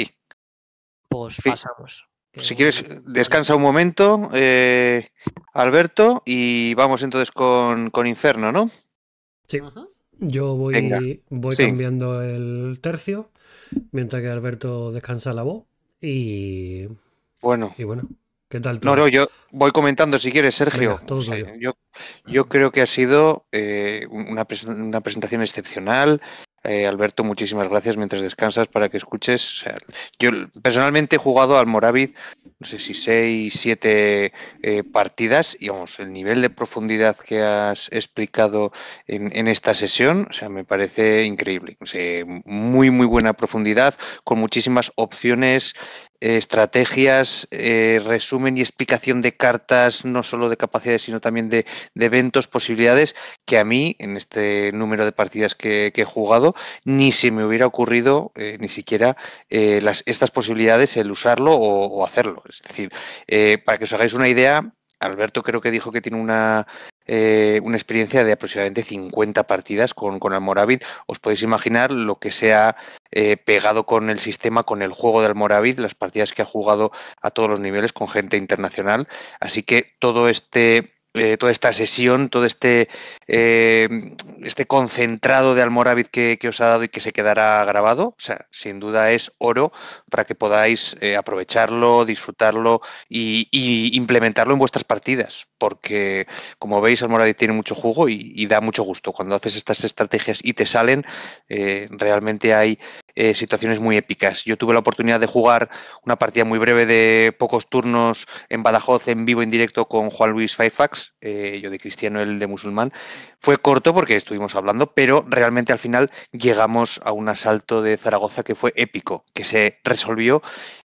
Pues pasamos. Si quieres, descansa un momento, eh, Alberto, y vamos entonces con, Inferno, ¿no? Sí. Yo voy, voy cambiando el tercio, mientras que Alberto descansa la voz. Y bueno, y bueno ¿Qué No, yo voy comentando si quieres, Sergio. yo, creo que ha sido eh, una, presentación excepcional. Eh, Alberto, muchísimas gracias mientras descansas para que escuches. yo personalmente he jugado al Moravid, no sé si seis, siete eh, partidas y vamos, el nivel de profundidad que has explicado en, esta sesión, o sea, me parece increíble. muy, muy buena profundidad, con muchísimas opciones estrategias, eh, resumen y explicación de cartas, no solo de capacidades, sino también de, eventos, posibilidades, que a mí, en este número de partidas que, he jugado, ni se me hubiera ocurrido eh, ni siquiera eh, las, estas posibilidades, el usarlo o, o hacerlo. Es decir, para que os hagáis una idea, Alberto creo que dijo que tiene una, eh, una experiencia de aproximadamente 50 partidas con, con Almoravid. Os podéis imaginar lo que se ha eh, pegado con el sistema, con el juego de Almoravid, las partidas que ha jugado a todos los niveles con gente internacional. Así que todo este eh, toda esta sesión, todo este, eh, este concentrado de Almoravid que, os ha dado y que se quedará grabado. O sea, sin duda es oro para que podáis eh, aprovecharlo, disfrutarlo y, implementarlo en vuestras partidas. Porque, como veis, Almoravid tiene mucho jugo y da mucho gusto. Cuando haces estas estrategias y te salen, realmente hay eh, situaciones muy épicas. Yo tuve la oportunidad de jugar una partida muy breve de pocos turnos en Badajoz en vivo, en directo con Juan Luis Faifax, eh, yo de cristiano, el de musulmán. Fue corto porque estuvimos hablando, pero realmente al final llegamos a un asalto de Zaragoza que fue épico, que se resolvió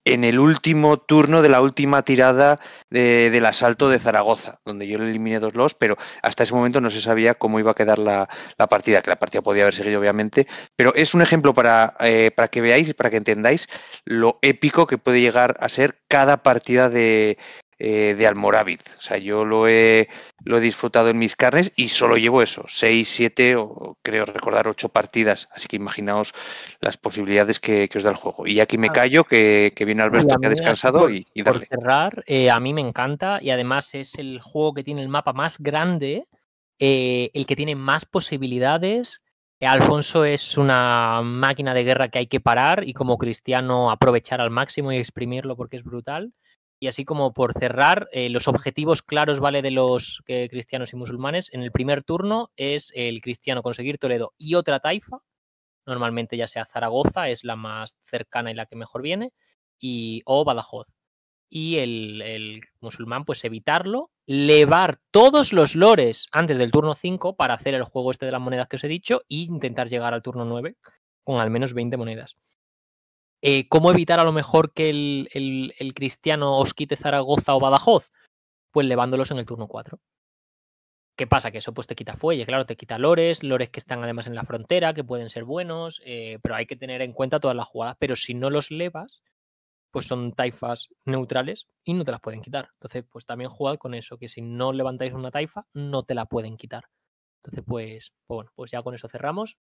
en el último turno de la última tirada del asalto de Zaragoza, donde yo le eliminé dos los, pero hasta ese momento no se sabía cómo iba a quedar la, partida, que la partida podía haber seguido obviamente, pero es un ejemplo para, eh, para que veáis, y para que entendáis lo épico que puede llegar a ser cada partida de, eh, de Almoravid. O sea, yo lo he, disfrutado en mis carnes y solo llevo eso, seis, siete o creo recordar ocho partidas. Así que imaginaos las posibilidades que, os da el juego. Y aquí me ah. callo, que, que viene Alberto que ha descansado y, cerrar, eh, a mí me encanta y además es el juego que tiene el mapa más grande, eh, el que tiene más posibilidades. Alfonso es una máquina de guerra que hay que parar y como cristiano aprovechar al máximo y exprimirlo porque es brutal. Y así como por cerrar, eh, los objetivos claros, ¿vale? De los eh, cristianos y musulmanes. En el primer turno es el cristiano conseguir Toledo y otra taifa. Normalmente ya sea Zaragoza, es la más cercana y la que mejor viene. Y, o Badajoz. Y el, el musulmán, pues evitarlo, levar todos los lores antes del turno 5 para hacer el juego este de las monedas que os he dicho e intentar llegar al turno 9 con al menos 20 monedas. Eh, ¿cómo evitar a lo mejor que el, cristiano os quite Zaragoza o Badajoz? Pues levándolos en el turno 4. ¿Qué pasa? Que eso pues te quita fuelle, claro, te quita lores, lores que están además en la frontera, que pueden ser buenos, eh, pero hay que tener en cuenta todas las jugadas. Pero si no los levas, pues son taifas neutrales y no te las pueden quitar. Entonces, pues también jugad con eso, que si no levantáis una taifa, no te la pueden quitar. Entonces, pues, pues bueno, pues ya con eso cerramos.